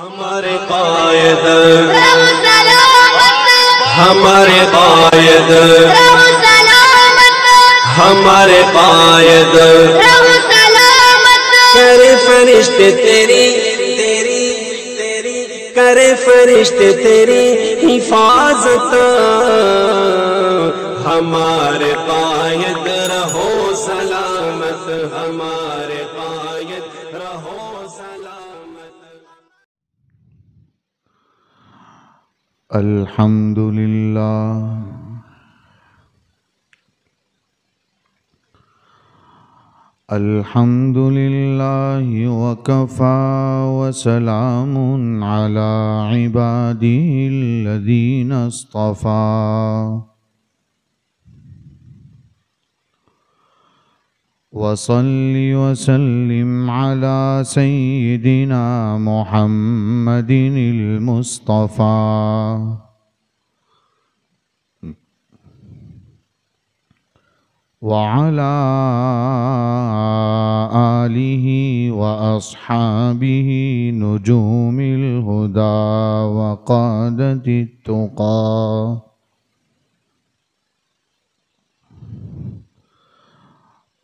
हमारे कायद हमारे कायद हमारे कायद करे फरिश्ते तेरी तेरी तेरी करे फरिश्ते तेरी हिफाजत हमारे कायद रहो सलामत हमारे الحمد لله الحمد لله وكفى وسلام على عباده الذين اصطفى وصل وسلم على سيدنا محمد المصطفى وعلى آله وأصحابه نجوم الهدى وقادة التقى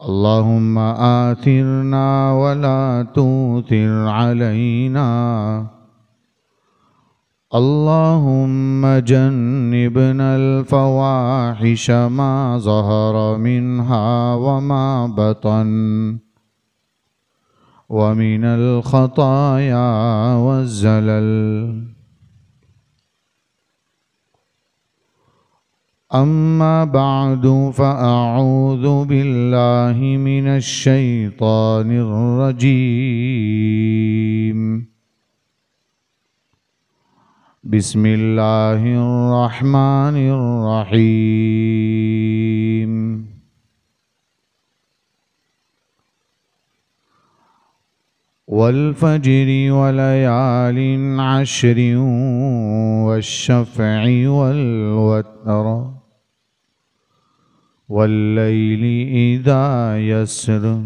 اللهم آثرنا ولا تؤثر علينا اللهم جنبنا الفواحش ما ظهر منها وما بطن ومن الخطايا والزلل أما بعد فأعوذ بالله من الشيطان الرجيم بسم الله الرحمن الرحيم والفجر وليال عشر والشفع والوتر والليل إذا يسر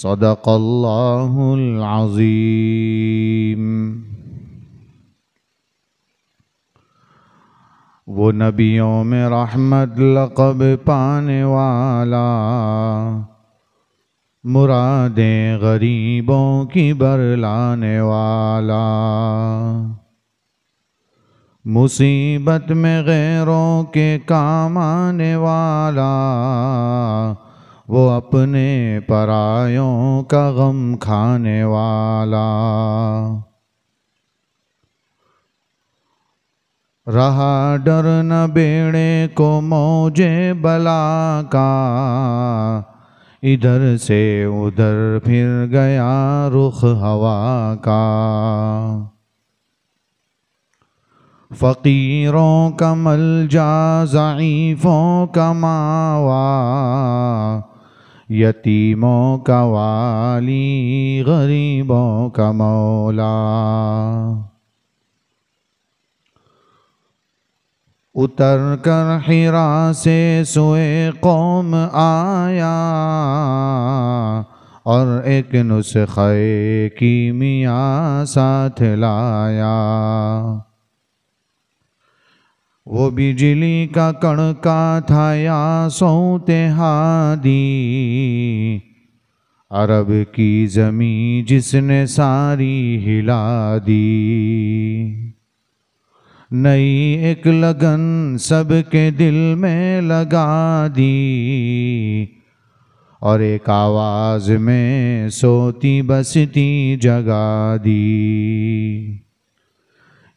صدق الله العظيم وہ نبیوں میں رحمت لقب پانے والا مرادیں غریبوں کی برلانے والا मुसीबत में गैरों के काम आने वाला वो अपने परायों का गम खाने वाला रहा डर न बेड़े को मौजे बला का इधर से उधर फिर गया रुख हवा का फ़कीरों का जा ज़ीफ़ों का मावा यतीमों का वाली गरीबों का मौला उतर कर हिरा से सोए कौम आया और एक नुस्खे की मियाँ साथ लाया वो बिजली का कणका या सौते हादी अरब की जमी जिसने सारी हिला दी नई एक लगन सबके दिल में लगा दी और एक आवाज़ में सोती बसती जगा दी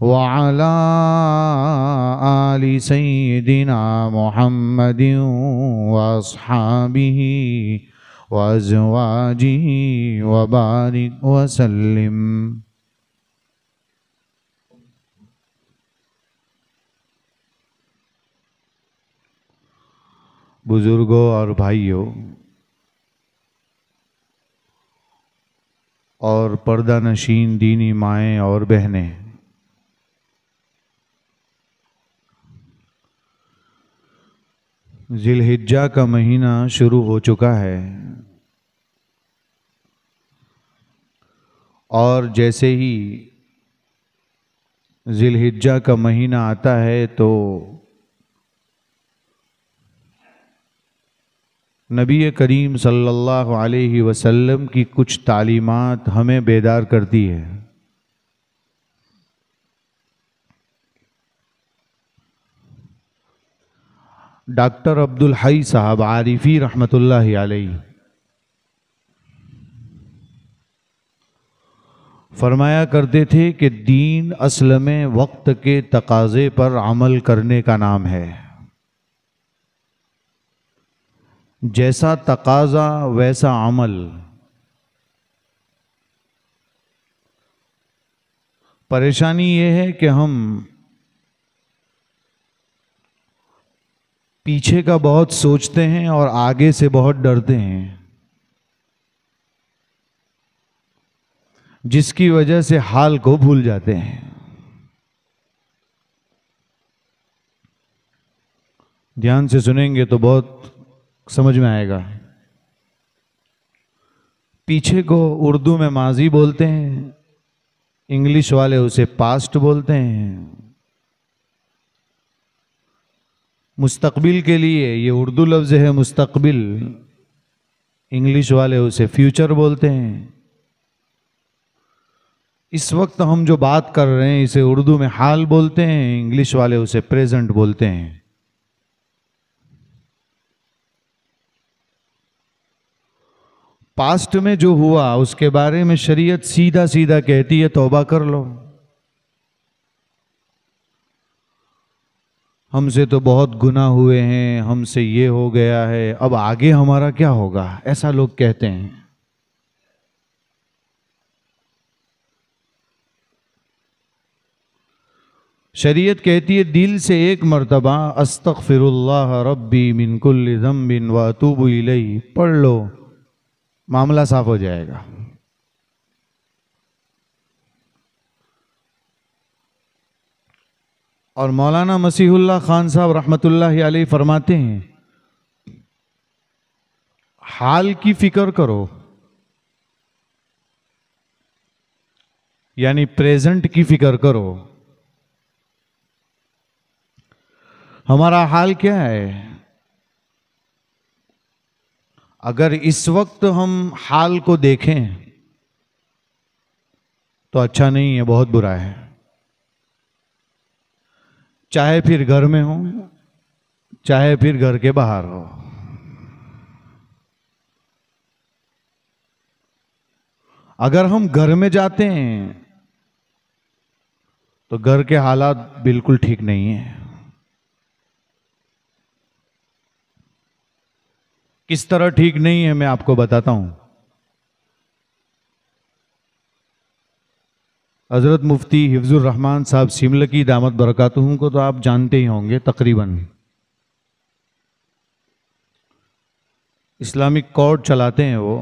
وعلى آل سيدنا محمد وأصحابه وأزواجه وبارك وسلم बुजुर्गों और भाइयों और पर्दा नशीन दीनी माएँ और बहनें जिलहिज्जा का महीना शुरू हो चुका है और जैसे ही जिलहिज्जा का महीना आता है तो नबी करीम सल्लल्लाहु अलैहि वसल्लम की कुछ तालीमात हमें बेदार करती है डॉक्टर अब्दुल हई साहब आरिफी रहमत फरमाया करते थे कि दीन असल में वक्त के तकाजे पर अमल करने का नाम है जैसा तकाजा वैसा अमल परेशानी यह है कि हम पीछे का बहुत सोचते हैं और आगे से बहुत डरते हैं जिसकी वजह से हाल को भूल जाते हैं ध्यान से सुनेंगे तो बहुत समझ में आएगा पीछे को उर्दू में माजी बोलते हैं इंग्लिश वाले उसे पास्ट बोलते हैं मुस्तकबिल के लिए ये उर्दू लफ्ज़ है मुस्तकबिल इंग्लिश वाले उसे फ्यूचर बोलते हैं इस वक्त हम जो बात कर रहे हैं इसे उर्दू में हाल बोलते हैं इंग्लिश वाले उसे प्रेजेंट बोलते हैं पास्ट में जो हुआ उसके बारे में शरीयत सीधा सीधा कहती है तोबा कर लो हमसे तो बहुत गुना हुए हैं हमसे ये हो गया है अब आगे हमारा क्या होगा ऐसा लोग कहते हैं शरीयत कहती है दिल से एक मरतबा अस्तक फिर रब्बी मिनकुल्लम बिन वातुब पढ़ लो मामला साफ हो जाएगा और मौलाना मसीहुल्ला खान साहब रहमतुल्लाह फरमाते हैं हाल की फिक्र करो यानी प्रेजेंट की फिक्र करो हमारा हाल क्या है अगर इस वक्त हम हाल को देखें तो अच्छा नहीं है बहुत बुरा है चाहे फिर घर में हो चाहे फिर घर के बाहर हो अगर हम घर में जाते हैं तो घर के हालात बिल्कुल ठीक नहीं है किस तरह ठीक नहीं है मैं आपको बताता हूं हज़रत मुफ्ती रहमान साहब सिमल की दामत बरकत को तो आप जानते ही होंगे तकरीबन इस्लामिक कोर्ट चलाते हैं वो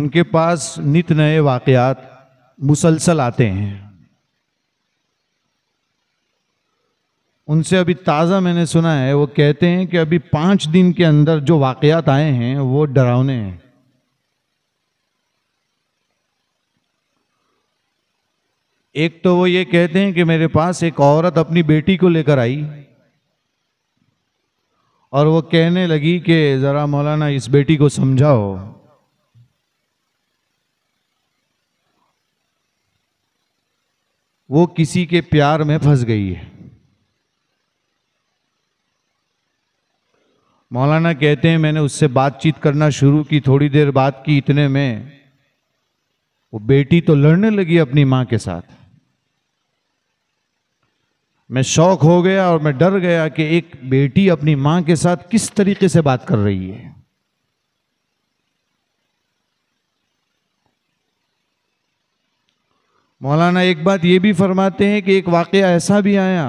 उनके पास नित नए वाकयात मुसलसल आते हैं उनसे अभी ताज़ा मैंने सुना है वो कहते हैं कि अभी पाँच दिन के अंदर जो वाकयात आए हैं वो डरावने हैं एक तो वो ये कहते हैं कि मेरे पास एक औरत अपनी बेटी को लेकर आई और वो कहने लगी कि ज़रा मौलाना इस बेटी को समझाओ वो किसी के प्यार में फंस गई है मौलाना कहते हैं मैंने उससे बातचीत करना शुरू की थोड़ी देर बात की इतने में वो बेटी तो लड़ने लगी अपनी मां के साथ मैं शौक हो गया और मैं डर गया कि एक बेटी अपनी माँ के साथ किस तरीके से बात कर रही है मौलाना एक बात यह भी फरमाते हैं कि एक वाकया ऐसा भी आया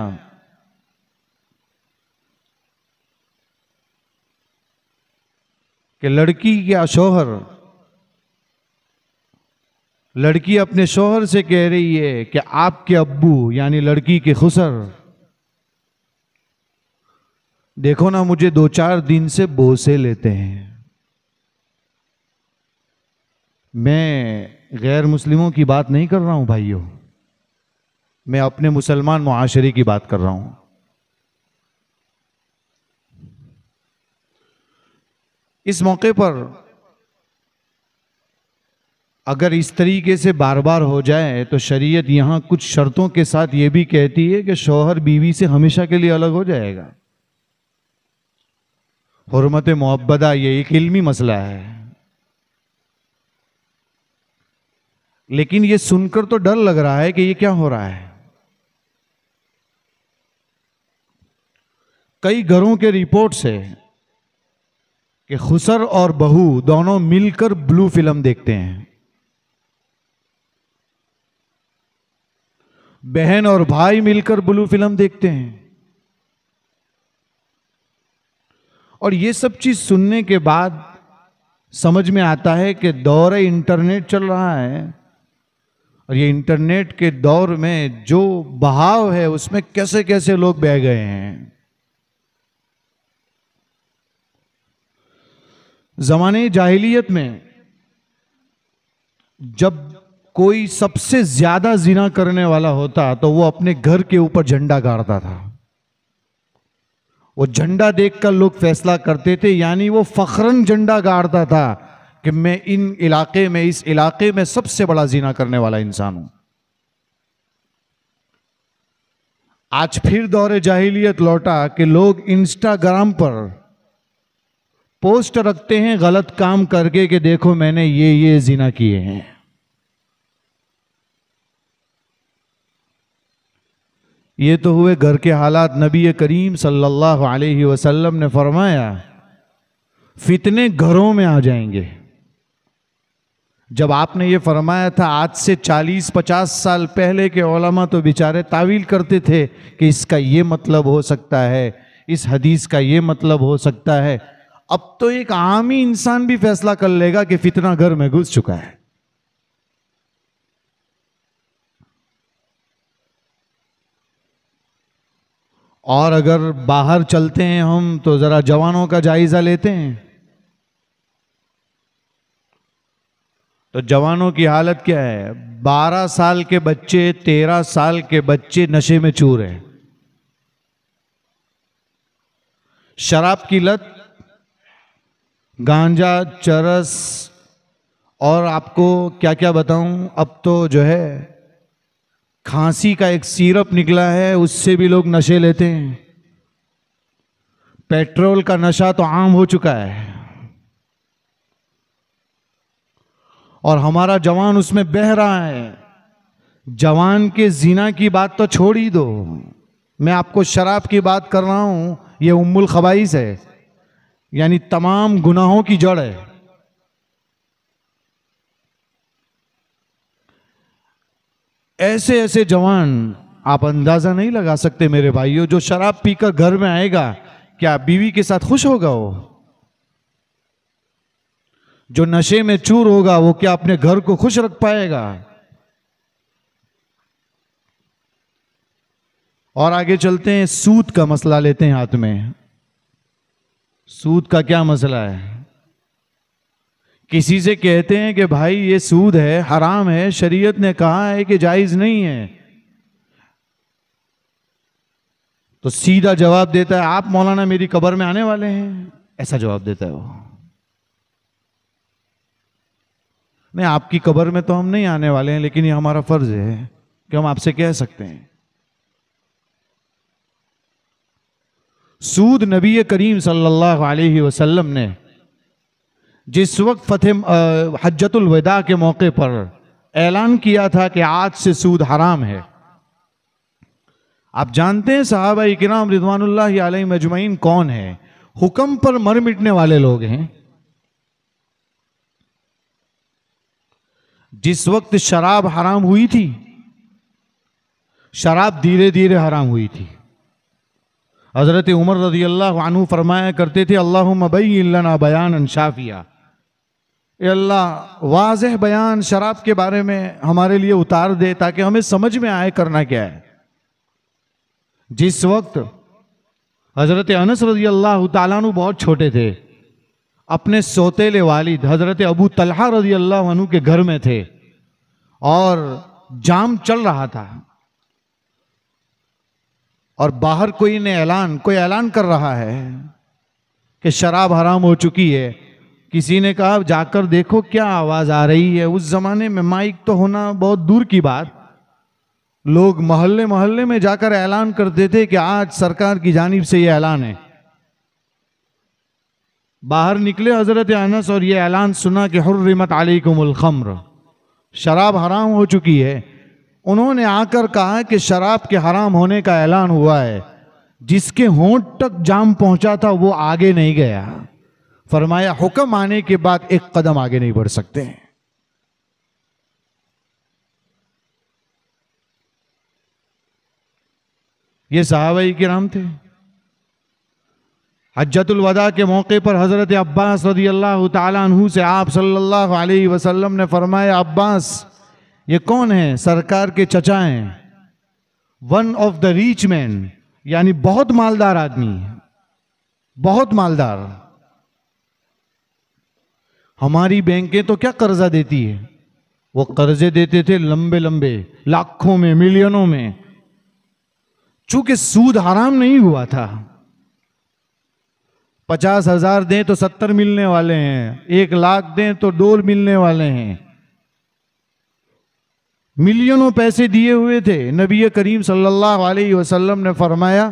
कि लड़की या शोहर लड़की अपने शोहर से कह रही है कि आपके अब्बू यानी लड़की के खुसर देखो ना मुझे दो चार दिन से बोसे लेते हैं मैं गैर मुस्लिमों की बात नहीं कर रहा हूं भाइयों मैं अपने मुसलमान मुआशरे की बात कर रहा हूं इस मौके पर अगर इस तरीके से बार बार हो जाए तो शरीयत यहाँ कुछ शर्तों के साथ ये भी कहती है कि शोहर बीवी से हमेशा के लिए अलग हो जाएगा हरमत मुहबदा ये एक इल्मी मसला है लेकिन ये सुनकर तो डर लग रहा है कि ये क्या हो रहा है कई घरों के रिपोर्ट है कि खुसर और बहू दोनों मिलकर ब्लू फिल्म देखते हैं बहन और भाई मिलकर ब्लू फिल्म देखते हैं और ये सब चीज सुनने के बाद समझ में आता है कि दौर इंटरनेट चल रहा है और ये इंटरनेट के दौर में जो बहाव है उसमें कैसे कैसे लोग बह गए हैं जमाने जाहिलियत में जब कोई सबसे ज्यादा जिना करने वाला होता तो वो अपने घर के ऊपर झंडा गाड़ता था वो झंडा देखकर लोग फैसला करते थे यानी वो फखरन झंडा गाड़ता था कि मैं इन इलाके में इस इलाके में सबसे बड़ा जीना करने वाला इंसान हूं आज फिर दौरे जाहिलियत लौटा कि लोग इंस्टाग्राम पर पोस्ट रखते हैं गलत काम करके कि देखो मैंने ये ये जीना किए हैं ये तो हुए घर के हालात नबी करीम सल्लल्लाहु अलैहि वसल्लम ने फरमाया फितने घरों में आ जाएंगे जब आपने ये फरमाया था आज से 40-50 साल पहले के ओलमा तो बेचारे तावील करते थे कि इसका ये मतलब हो सकता है इस हदीस का ये मतलब हो सकता है अब तो एक आम ही इंसान भी फैसला कर लेगा कि फितना घर में घुस चुका है और अगर बाहर चलते हैं हम तो ज़रा जवानों का जायज़ा लेते हैं तो जवानों की हालत क्या है बारह साल के बच्चे तेरह साल के बच्चे नशे में चूर हैं शराब की लत गांजा चरस और आपको क्या क्या बताऊं अब तो जो है खांसी का एक सीरप निकला है उससे भी लोग नशे लेते हैं पेट्रोल का नशा तो आम हो चुका है और हमारा जवान उसमें बह रहा है जवान के जीना की बात तो छोड़ ही दो मैं आपको शराब की बात कर रहा हूं यह उम्मुल खबाइस है यानी तमाम गुनाहों की जड़ है ऐसे ऐसे जवान आप अंदाजा नहीं लगा सकते मेरे भाइयों जो शराब पीकर घर में आएगा क्या बीवी के साथ खुश होगा वो जो नशे में चूर होगा वो क्या अपने घर को खुश रख पाएगा और आगे चलते हैं सूत का मसला लेते हैं हाथ में सूत का क्या मसला है किसी से कहते हैं कि भाई ये सूद है हराम है शरीयत ने कहा है कि जायज नहीं है तो सीधा जवाब देता है आप मौलाना मेरी कब्र में आने वाले हैं ऐसा जवाब देता है वो नहीं आपकी कब्र में तो हम नहीं आने वाले हैं लेकिन ये हमारा फर्ज है कि हम आपसे कह सकते हैं सूद नबी करीम सल्लल्लाहु अलैहि वसल्लम ने जिस वक्त फतेह हजतुल के मौके पर ऐलान किया था कि आज से सूद हराम है आप जानते हैं साहब इकराम रिजवानुल्लाह आलही मजमैन कौन है हुक्म पर मर मिटने वाले लोग हैं जिस वक्त शराब हराम हुई थी शराब धीरे धीरे हराम हुई थी हज़रत उमर रजी अल्लाह फरमाया करते थे अल्लाह मबई बयान शाफिया अल्लाह वाज बयान शराब के बारे में हमारे लिए उतार दे ताकि हमें समझ में आए करना क्या है जिस वक्त हजरत अनस रजी अल्लाह तु बहुत छोटे थे अपने सोतेले वालिद हजरत अबू तलहा रजी अल्लाह के घर में थे और जाम चल रहा था और बाहर कोई ने ऐलान कोई ऐलान कर रहा है कि शराब हराम हो चुकी है किसी ने कहा जाकर देखो क्या आवाज आ रही है उस जमाने में माइक तो होना बहुत दूर की बात लोग मोहल्ले मोहल्ले में जाकर ऐलान करते थे कि आज सरकार की जानिब से यह ऐलान है बाहर निकले हजरत अनस और यह ऐलान सुना कि हर्रमत अलैकुमुल खम्र शराब हराम हो चुकी है उन्होंने आकर कहा कि शराब के हराम होने का ऐलान हुआ है जिसके होंठ तक जाम पहुंचा था वो आगे नहीं गया फरमाया हुक्म आने के बाद एक कदम आगे नहीं बढ़ सकते हैं ये सहाबाई के नाम थे हजतुलवदा वदा के मौके पर हज़रत अब्बास रदी अल्लाह तु से आप सल्लल्लाहु अलैहि वसल्लम ने फरमाया अब्बास ये कौन है सरकार के चचा हैं one of the rich man यानी बहुत मालदार आदमी बहुत मालदार हमारी बैंकें तो क्या कर्जा देती है वो कर्जे देते थे लंबे लंबे लाखों में मिलियनों में चूंकि सूद हराम नहीं हुआ था पचास हजार दें तो सत्तर मिलने वाले हैं एक लाख दें तो दो मिलने वाले हैं मिलियनों पैसे दिए हुए थे नबी करीम सल्लल्लाहु अलैहि वसल्लम ने फरमाया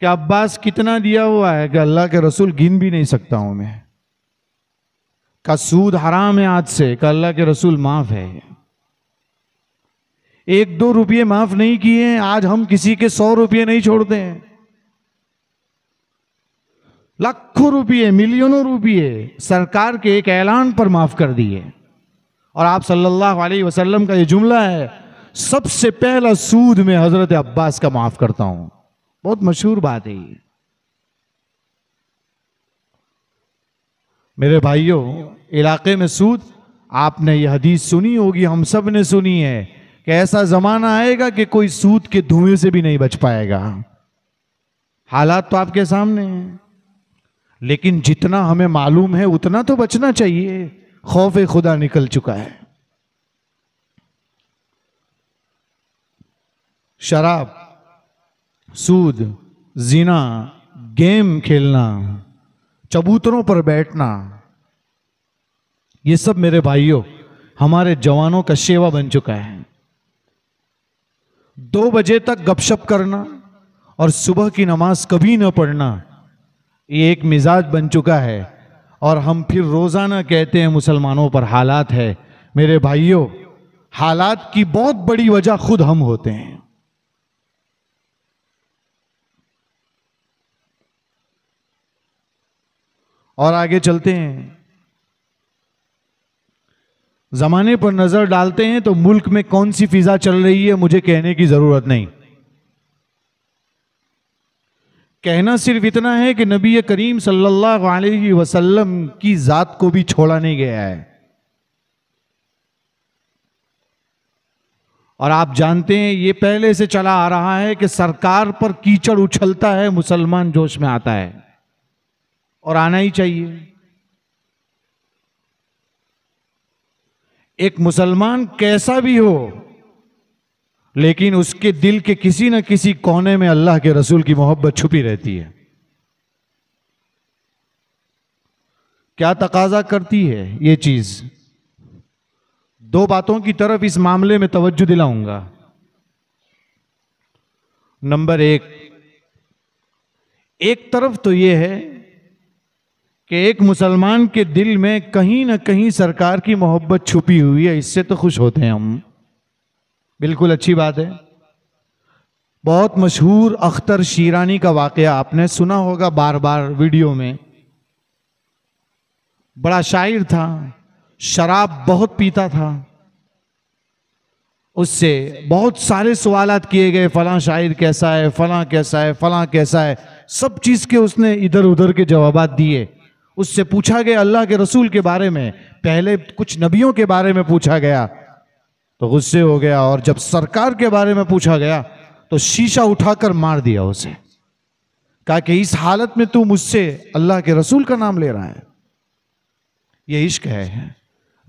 कि अब्बास कितना दिया हुआ है कि अल्लाह के रसूल गिन भी नहीं सकता हूं मैं का सूद हराम है आज से का अल्लाह के रसूल माफ है एक दो रुपये माफ नहीं किए हैं आज हम किसी के सौ रुपये नहीं छोड़ते हैं लाखों रुपये मिलियनों रुपये सरकार के एक ऐलान पर माफ कर दिए और आप सल्लल्लाहु अलैहि वसल्लम का ये जुमला है सबसे पहला सूद में हजरत अब्बास का माफ करता हूं बहुत मशहूर बात है ये मेरे भाइयों इलाके में सूद आपने यह हदीस सुनी होगी हम सब ने सुनी है कि ऐसा जमाना आएगा कि कोई सूद के धुएं से भी नहीं बच पाएगा हालात तो आपके सामने हैं लेकिन जितना हमें मालूम है उतना तो बचना चाहिए खौफ खुदा निकल चुका है शराब सूद जीना गेम खेलना चबूतरों पर बैठना ये सब मेरे भाइयों हमारे जवानों का सेवा बन चुका है दो बजे तक गपशप करना और सुबह की नमाज कभी न पढ़ना ये एक मिजाज बन चुका है और हम फिर रोज़ाना कहते हैं मुसलमानों पर हालात है मेरे भाइयों हालात की बहुत बड़ी वजह खुद हम होते हैं और आगे चलते हैं जमाने पर नजर डालते हैं तो मुल्क में कौन सी फिजा चल रही है मुझे कहने की जरूरत नहीं कहना सिर्फ इतना है कि नबी करीम सल्लल्लाहु अलैहि वसल्लम की जात को भी छोड़ा नहीं गया है और आप जानते हैं ये पहले से चला आ रहा है कि सरकार पर कीचड़ उछलता है मुसलमान जोश में आता है और आना ही चाहिए एक मुसलमान कैसा भी हो लेकिन उसके दिल के किसी न किसी कोने में अल्लाह के रसूल की मोहब्बत छुपी रहती है क्या तकाजा करती है ये चीज दो बातों की तरफ इस मामले में तवज्जो दिलाऊंगा नंबर एक एक तरफ तो यह है कि एक मुसलमान के दिल में कहीं ना कहीं सरकार की मोहब्बत छुपी हुई है इससे तो खुश होते हैं हम बिल्कुल अच्छी बात है बहुत मशहूर अख्तर शीरानी का वाक़ आपने सुना होगा बार बार वीडियो में बड़ा शायर था शराब बहुत पीता था उससे बहुत सारे सवाल किए गए फलां शायर कैसा है फलां कैसा है फलां कैसा है सब चीज़ के उसने इधर उधर के जवाब दिए उससे पूछा गया अल्लाह के रसूल के बारे में पहले कुछ नबियों के बारे में पूछा गया तो गुस्से हो गया और जब सरकार के बारे में पूछा गया तो शीशा उठाकर मार दिया उसे कहा कि इस हालत में तू मुझसे अल्लाह के रसूल का नाम ले रहा है ये इश्क है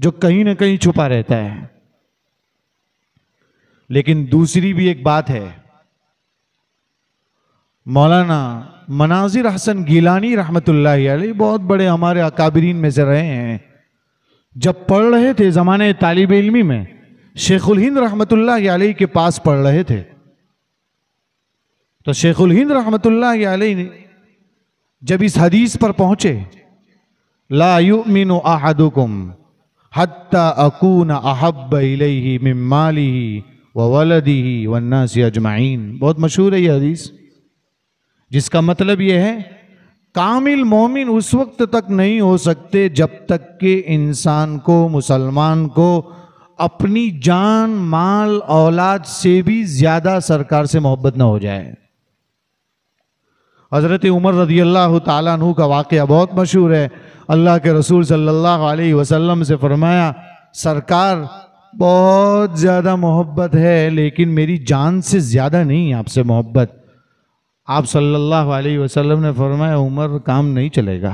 जो कहीं ना कहीं छुपा रहता है लेकिन दूसरी भी एक बात है मौलाना मनाजिर हसन गीलानी रहमत बहुत बड़े हमारे अकाबरीन में से रहे हैं जब पढ़ रहे थे ज़माने तालब इलमी में शेखुल हिंद रहमत के पास पढ़ रहे थे तो शेखुल हिंद रहमत जब इस हदीस पर पहुंचे ला युमिन अहदुकुम हत्ता अकून अहब इलही मिमाली व वलदी वन्नासी अजमाइन बहुत मशहूर है यह हदीस जिसका मतलब यह है कामिल मोमिन उस वक्त तक नहीं हो सकते जब तक कि इंसान को मुसलमान को अपनी जान माल औलाद से भी ज़्यादा सरकार से मोहब्बत ना हो जाए हज़रत उमर रजी अल्लाह तु का वाक़ बहुत मशहूर है अल्लाह के रसूल सल्लल्लाहु अलैहि वसल्लम से फरमाया सरकार बहुत ज़्यादा मोहब्बत है लेकिन मेरी जान से ज़्यादा नहीं आपसे मोहब्बत आप सल्लल्लाहु अलैहि वसल्लम ने फरमाया उमर काम नहीं चलेगा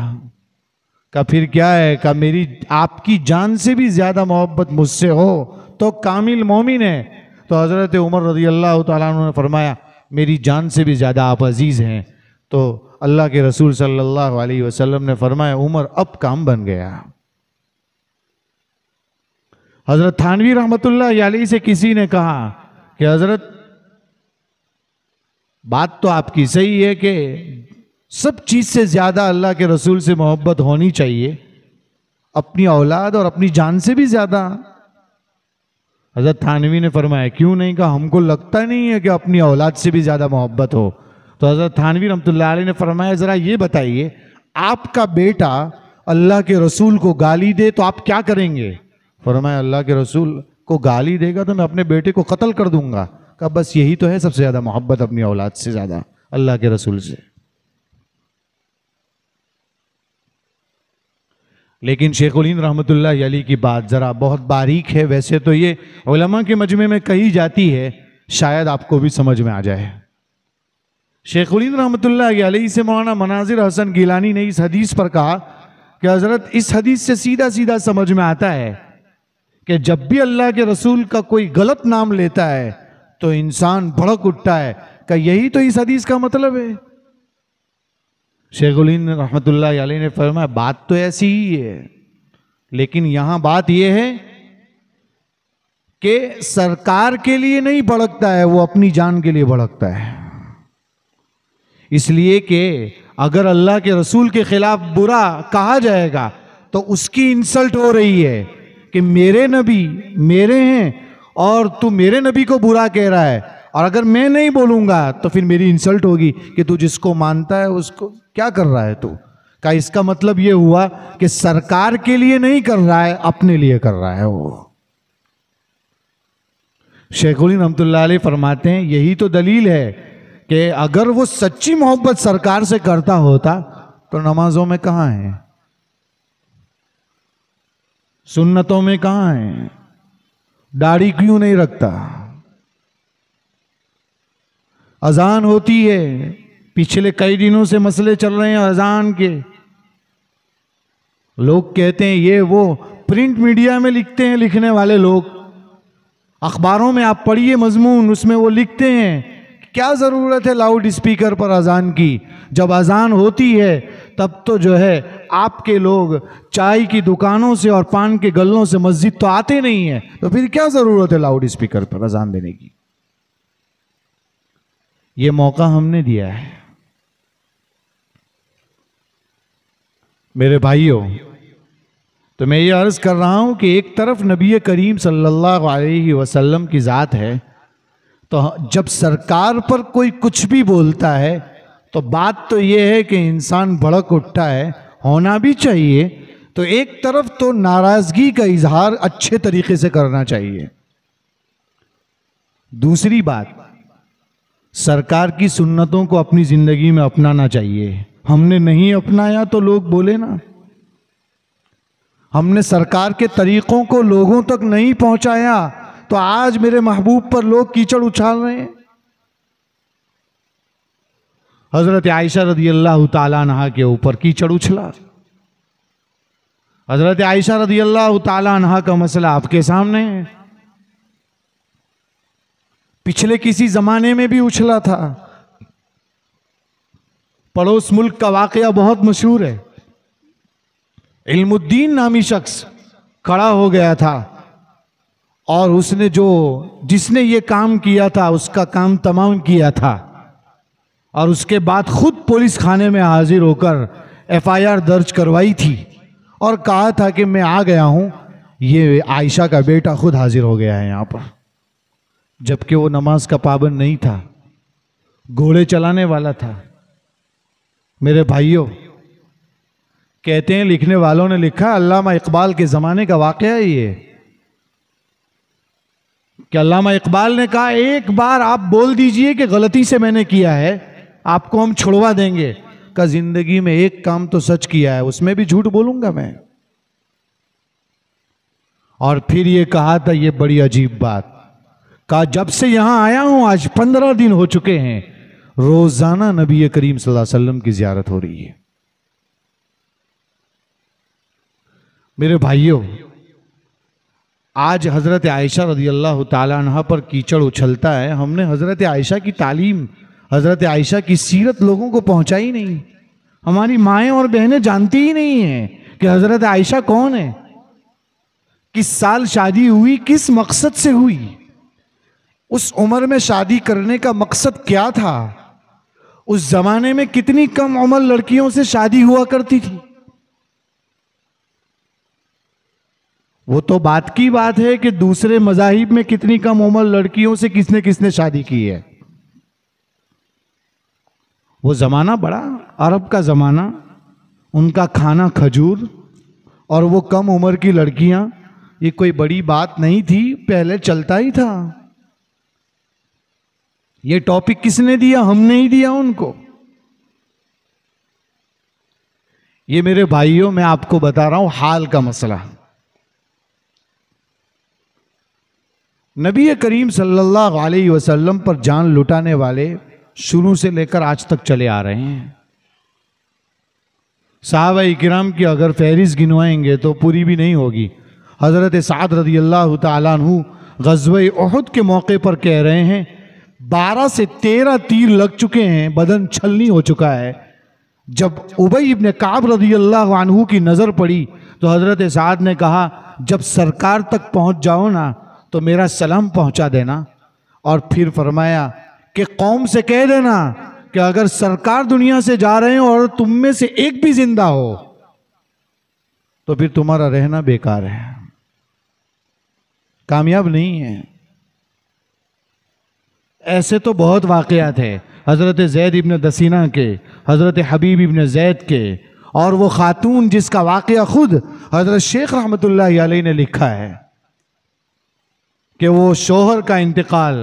का फिर क्या है का मेरी आपकी जान से भी ज़्यादा मोहब्बत मुझसे हो तो कामिल मोमिन है तो हज़रत उमर रजी अल्लाह ने फरमाया मेरी जान से भी ज़्यादा आप अजीज़ हैं तो अल्लाह के रसूल सल्लल्लाहु अलैहि वसल्लम ने फरमाया उमर अब काम बन गया हज़रत थानवी रहमतुल्लाह याली से किसी ने कहा कि हज़रत बात तो आपकी सही है कि सब चीज़ से ज़्यादा अल्लाह के रसूल से मोहब्बत होनी चाहिए अपनी औलाद और अपनी जान से भी ज़्यादा हज़रत थानवी ने फरमाया क्यों नहीं कहा हमको लगता नहीं है कि अपनी औलाद से भी ज़्यादा मोहब्बत हो तो हज़रत थानवी रमतल्ला ने फरमाया ज़रा ये बताइए आपका बेटा अल्लाह के रसूल को गाली दे तो आप क्या करेंगे फरमाया अल्लाह के रसूल को गाली देगा तो मैं अपने बेटे को कत्ल कर दूंगा कहा बस यही तो है सबसे ज़्यादा मोहब्बत अपनी औलाद से ज़्यादा अल्लाह के रसूल से लेकिन शेखुलिन रहमत अली की बात ज़रा बहुत बारीक है वैसे तो ये ओलमा के मजमे में कही जाती है शायद आपको भी समझ में आ जाए शेखुलिन रहमत अली से मौलाना मनाजिर हसन गिलानी ने इस हदीस पर कहा कि हज़रत इस हदीस से सीधा सीधा समझ में आता है कि जब भी अल्लाह के रसूल का कोई गलत नाम लेता है तो इंसान भड़क उठता है का यही तो इस हदीस का मतलब है शेखुलीन रहमत ने फरमाया बात तो ऐसी ही है लेकिन यहां बात यह है कि सरकार के लिए नहीं भड़कता है वो अपनी जान के लिए भड़कता है इसलिए कि अगर अल्लाह के रसूल के खिलाफ बुरा कहा जाएगा तो उसकी इंसल्ट हो रही है कि मेरे नबी मेरे हैं और तू मेरे नबी को बुरा कह रहा है और अगर मैं नहीं बोलूँगा तो फिर मेरी इंसल्ट होगी कि तू जिसको मानता है उसको क्या कर रहा है तू का इसका मतलब ये हुआ कि सरकार के लिए नहीं कर रहा है अपने लिए कर रहा है वो शेखुल रहमतुल्ला फरमाते हैं यही तो दलील है कि अगर वो सच्ची मोहब्बत सरकार से करता होता तो नमाजों में कहाँ है सुन्नतों में कहाँ है दाढ़ी क्यों नहीं रखता अजान होती है पिछले कई दिनों से मसले चल रहे हैं अजान के लोग कहते हैं ये वो प्रिंट मीडिया में लिखते हैं लिखने वाले लोग अखबारों में आप पढ़िए मजमून उसमें वो लिखते हैं क्या ज़रूरत है लाउड स्पीकर पर अजान की जब अजान होती है तब तो जो है आपके लोग चाय की दुकानों से और पान के गलों से मस्जिद तो आते नहीं है तो फिर क्या ज़रूरत है लाउड स्पीकर पर अजान देने की यह मौका हमने दिया है मेरे भाइयों तो मैं ये अर्ज़ कर रहा हूं कि एक तरफ नबी करीम सल्लल्लाहु अलैहि वसल्लम की ज़ात है तो जब सरकार पर कोई कुछ भी बोलता है तो बात तो ये है कि इंसान भड़क उठता है होना भी चाहिए तो एक तरफ तो नाराज़गी का इजहार अच्छे तरीके से करना चाहिए दूसरी बात सरकार की सुन्नतों को अपनी ज़िंदगी में अपनाना चाहिए हमने नहीं अपनाया तो लोग बोले ना हमने सरकार के तरीक़ों को लोगों तक नहीं पहुंचाया तो आज मेरे महबूब पर लोग कीचड़ उछाल रहे हैं हज़रत आयशा रदी अल्लाह नहा के ऊपर कीचड़ उछला हज़रत आयशा रदी अल्लाह नहा का मसला आपके सामने है पिछले किसी ज़माने में भी उछला था पड़ोस मुल्क का वाकया बहुत मशहूर है इल्मुद्दीन नामी शख्स खड़ा हो गया था और उसने जो जिसने ये काम किया था उसका काम तमाम किया था और उसके बाद खुद पुलिस खाने में हाजिर होकर एफआईआर दर्ज करवाई थी और कहा था कि मैं आ गया हूं ये आयशा का बेटा खुद हाजिर हो गया है यहाँ पर जबकि वो नमाज का पाबंद नहीं था घोड़े चलाने वाला था मेरे भाइयों कहते हैं लिखने वालों ने लिखा अल्लामा इकबाल के ज़माने का वाक़ है ये कि अल्लामा इकबाल ने कहा एक बार आप बोल दीजिए कि गलती से मैंने किया है आपको हम छुड़वा देंगे का जिंदगी में एक काम तो सच किया है उसमें भी झूठ बोलूंगा मैं और फिर ये कहा था ये बड़ी अजीब बात कहा जब से यहां आया हूं आज पंद्रह दिन हो चुके हैं रोजाना नबी करीम सल्लल्लाहु अलैहि वसल्लम की जियारत हो रही है मेरे भाइयों आज हजरत आयशा रजी अल्लाह तला पर कीचड़ उछलता है हमने हजरत आयशा की तालीम हज़रत आयशा की सीरत लोगों को पहुंचाई नहीं हमारी माएँ और बहनें जानती ही नहीं हैं कि हज़रत आयशा कौन है किस साल शादी हुई किस मकसद से हुई उस उम्र में शादी करने का मकसद क्या था उस जमाने में कितनी कम उम्र लड़कियों से शादी हुआ करती थी वो तो बात की बात है कि दूसरे मजाहिब में कितनी कम उम्र लड़कियों से किसने किसने शादी की है वो ज़माना बड़ा अरब का ज़माना उनका खाना खजूर और वो कम उम्र की लड़कियां ये कोई बड़ी बात नहीं थी पहले चलता ही था ये टॉपिक किसने दिया हमने ही दिया उनको ये मेरे भाइयों मैं आपको बता रहा हूं हाल का मसला नबी करीम सल्लल्लाहु अलैहि वसल्लम पर जान लुटाने वाले शुरू से लेकर आज तक चले आ रहे हैं साहब इक्राम की अगर फहरिस्त गिनवाएंगे तो पूरी भी नहीं होगी हज़रत साद रदी अल्लाह तू गजब के मौके पर कह रहे हैं बारह से तेरह तीर लग चुके हैं बदन छलनी हो चुका है जब उबई इबन काब रदी अल्लाह अनहू की नज़र पड़ी तो हज़रत साद ने कहा जब सरकार तक पहुंच जाओ ना तो मेरा सलाम पहुंचा देना और फिर फरमाया कि कौम से कह देना कि अगर सरकार दुनिया से जा रहे हो और तुम में से एक भी जिंदा हो तो फिर तुम्हारा रहना बेकार है कामयाब नहीं है ऐसे तो बहुत वाक़ात है हज़रत जैद इबन दसीना के हज़रत हबीब इबन जैद के और वो ख़ातून जिसका वाक़ ख़ुद हज़रत शेख रहमत ने लिखा है कि वो शोहर का इंतकाल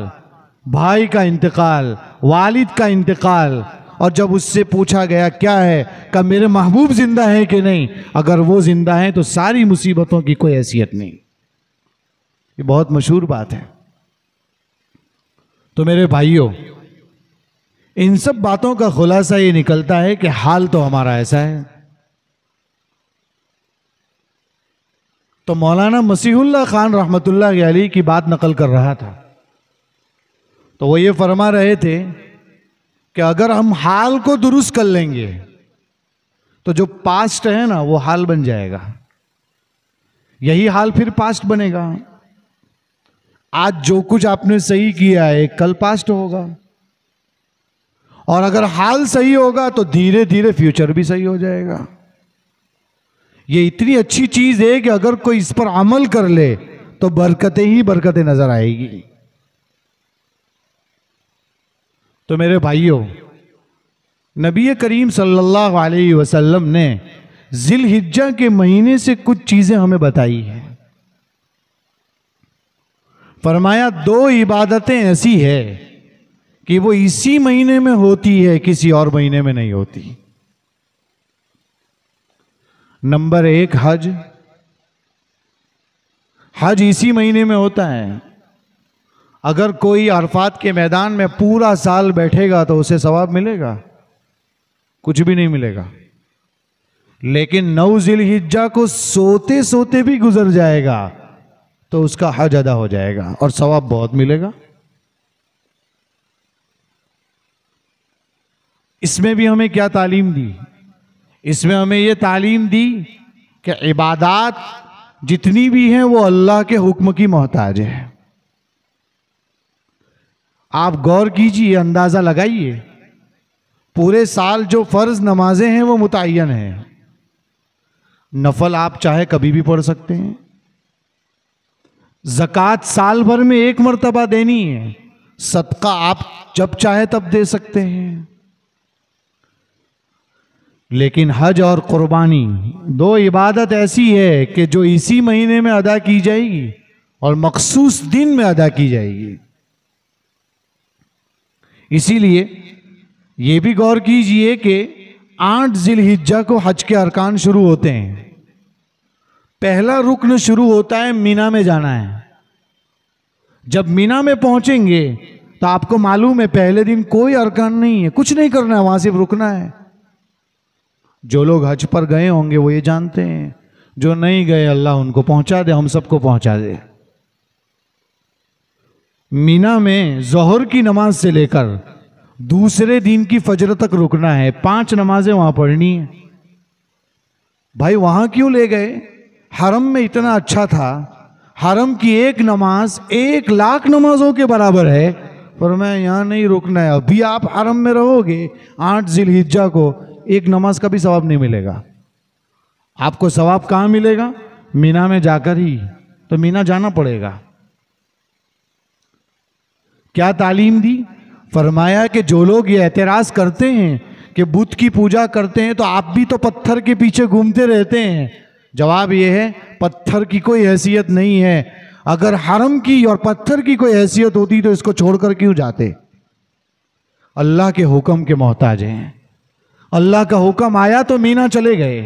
भाई का इंतकाल वालिद का इंतकाल और जब उससे पूछा गया क्या है क्या मेरे महबूब जिंदा है कि नहीं अगर वो जिंदा है तो सारी मुसीबतों की कोई हैसियत नहीं ये बहुत मशहूर बात है तो मेरे भाइयों इन सब बातों का खुलासा ये निकलता है कि हाल तो हमारा ऐसा है तो मौलाना मसीहुल्ला खान रहमतुल्लाह अली की बात नकल कर रहा था तो वो ये फरमा रहे थे कि अगर हम हाल को दुरुस्त कर लेंगे तो जो पास्ट है ना वो हाल बन जाएगा यही हाल फिर पास्ट बनेगा आज जो कुछ आपने सही किया है कल पास्ट होगा और अगर हाल सही होगा तो धीरे धीरे फ्यूचर भी सही हो जाएगा ये इतनी अच्छी चीज़ है कि अगर कोई इस पर अमल कर ले तो बरकतें ही बरकतें नज़र आएगी तो मेरे भाइयों नबी करीम सल्लल्लाहु अलैहि वसल्लम ने जिलहिज्जा के महीने से कुछ चीज़ें हमें बताई हैं फरमाया दो इबादतें ऐसी है कि वो इसी महीने में होती है किसी और महीने में नहीं होती नंबर एक हज हज इसी महीने में होता है अगर कोई अरफात के मैदान में पूरा साल बैठेगा तो उसे सवाब मिलेगा कुछ भी नहीं मिलेगा लेकिन नौ जिल हिज्जा को सोते सोते भी गुजर जाएगा तो उसका हज अदा हो जाएगा और सवाब बहुत मिलेगा इसमें भी हमें क्या तालीम दी इसमें हमें यह तालीम दी कि इबादात जितनी भी हैं वो अल्लाह के हुक्म की मोहताज है आप गौर कीजिए अंदाज़ा लगाइए पूरे साल जो फ़र्ज़ नमाजें हैं वो मुतन हैं नफल आप चाहे कभी भी पढ़ सकते हैं ज़क़़त साल भर में एक मरतबा देनी है सदका आप जब चाहे तब दे सकते हैं लेकिन हज और कुर्बानी दो इबादत ऐसी है कि जो इसी महीने में अदा की जाएगी और मखसूस दिन में अदा की जाएगी इसीलिए ये भी गौर कीजिए कि आठ जिल हिज्जा को हज के अरकान शुरू होते हैं पहला रुकन शुरू होता है मीना में जाना है जब मीना में पहुंचेंगे तो आपको मालूम है पहले दिन कोई अरकान नहीं है कुछ नहीं करना है वहां सिर्फ रुकना है जो लोग हज पर गए होंगे वो ये जानते हैं जो नहीं गए अल्लाह उनको पहुंचा दे हम सबको पहुंचा दे मीना में जहर की नमाज से लेकर दूसरे दिन की फजर तक रुकना है पांच नमाजें वहां पढ़नी है भाई वहां क्यों ले गए हरम में इतना अच्छा था हरम की एक नमाज एक लाख नमाजों के बराबर है पर मैं यहाँ नहीं रुकना है अभी आप हरम में रहोगे आठ जिल हिज्जा को एक नमाज का भी सवाब नहीं मिलेगा आपको सवाब कहाँ मिलेगा मीना में जाकर ही तो मीना जाना पड़ेगा क्या तालीम दी फरमाया कि जो लोग ये एतराज़ करते हैं कि बुद्ध की पूजा करते हैं तो आप भी तो पत्थर के पीछे घूमते रहते हैं जवाब ये है पत्थर की कोई हैसियत नहीं है अगर हरम की और पत्थर की कोई हैसियत होती तो इसको छोड़कर क्यों जाते अल्लाह के हुक्म के मोहताज हैं अल्लाह का हुक्म आया तो मीना चले गए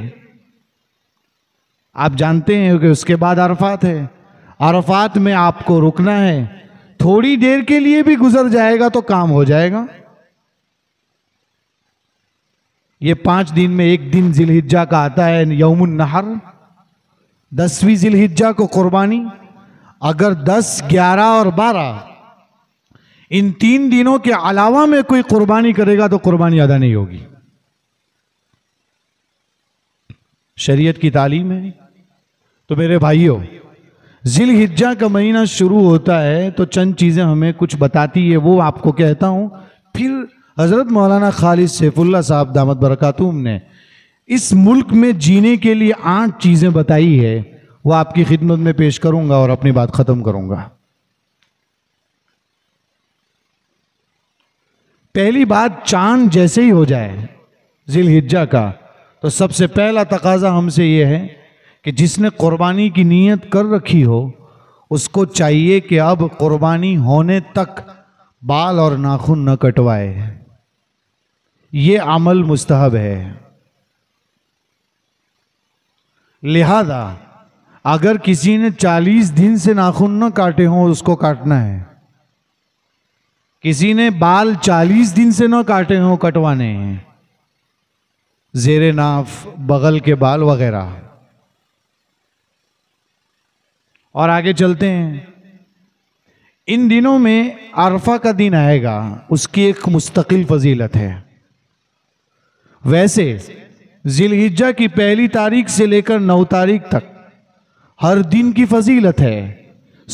आप जानते हैं कि उसके बाद अरफात है अरफात में आपको रुकना है थोड़ी देर के लिए भी गुजर जाएगा तो काम हो जाएगा ये पांच दिन में एक दिन जिलहिज्जा का आता है यमुन नहर दसवीं जिलहिज्जा को कुर्बानी अगर दस ग्यारह और बारह इन तीन दिनों के अलावा में कोई कुर्बानी करेगा तो कुर्बानी अदा नहीं होगी शरीयत की तालीम है तो मेरे भाइयों जिल हिज्जा का महीना शुरू होता है तो चंद चीज़ें हमें कुछ बताती है वो आपको कहता हूँ फिर हज़रत मौलाना खालिद सैफुल्ला साहब दामद बरकातुम ने इस मुल्क में जीने के लिए आठ चीज़ें बताई है वो आपकी खिदमत में पेश करूंगा और अपनी बात ख़त्म करूंगा पहली बात चांद जैसे ही हो जाए जिल हिज्जा का तो सबसे पहला तकाजा हमसे ये है कि जिसने कुर्बानी की नीयत कर रखी हो उसको चाहिए कि अब कुर्बानी होने तक बाल और नाखून न कटवाए ये अमल मुस्तहब है लिहाजा अगर किसी ने 40 दिन से नाखून न काटे हों उसको काटना है किसी ने बाल 40 दिन से न काटे हों कटवाने हैं जेरे नाफ बगल के बाल वगैरह और आगे चलते हैं इन दिनों में अरफा का दिन आएगा उसकी एक मुस्तकिल फजीलत है वैसे जिलहिजा की पहली तारीख से लेकर नौ तारीख तक हर दिन की फजीलत है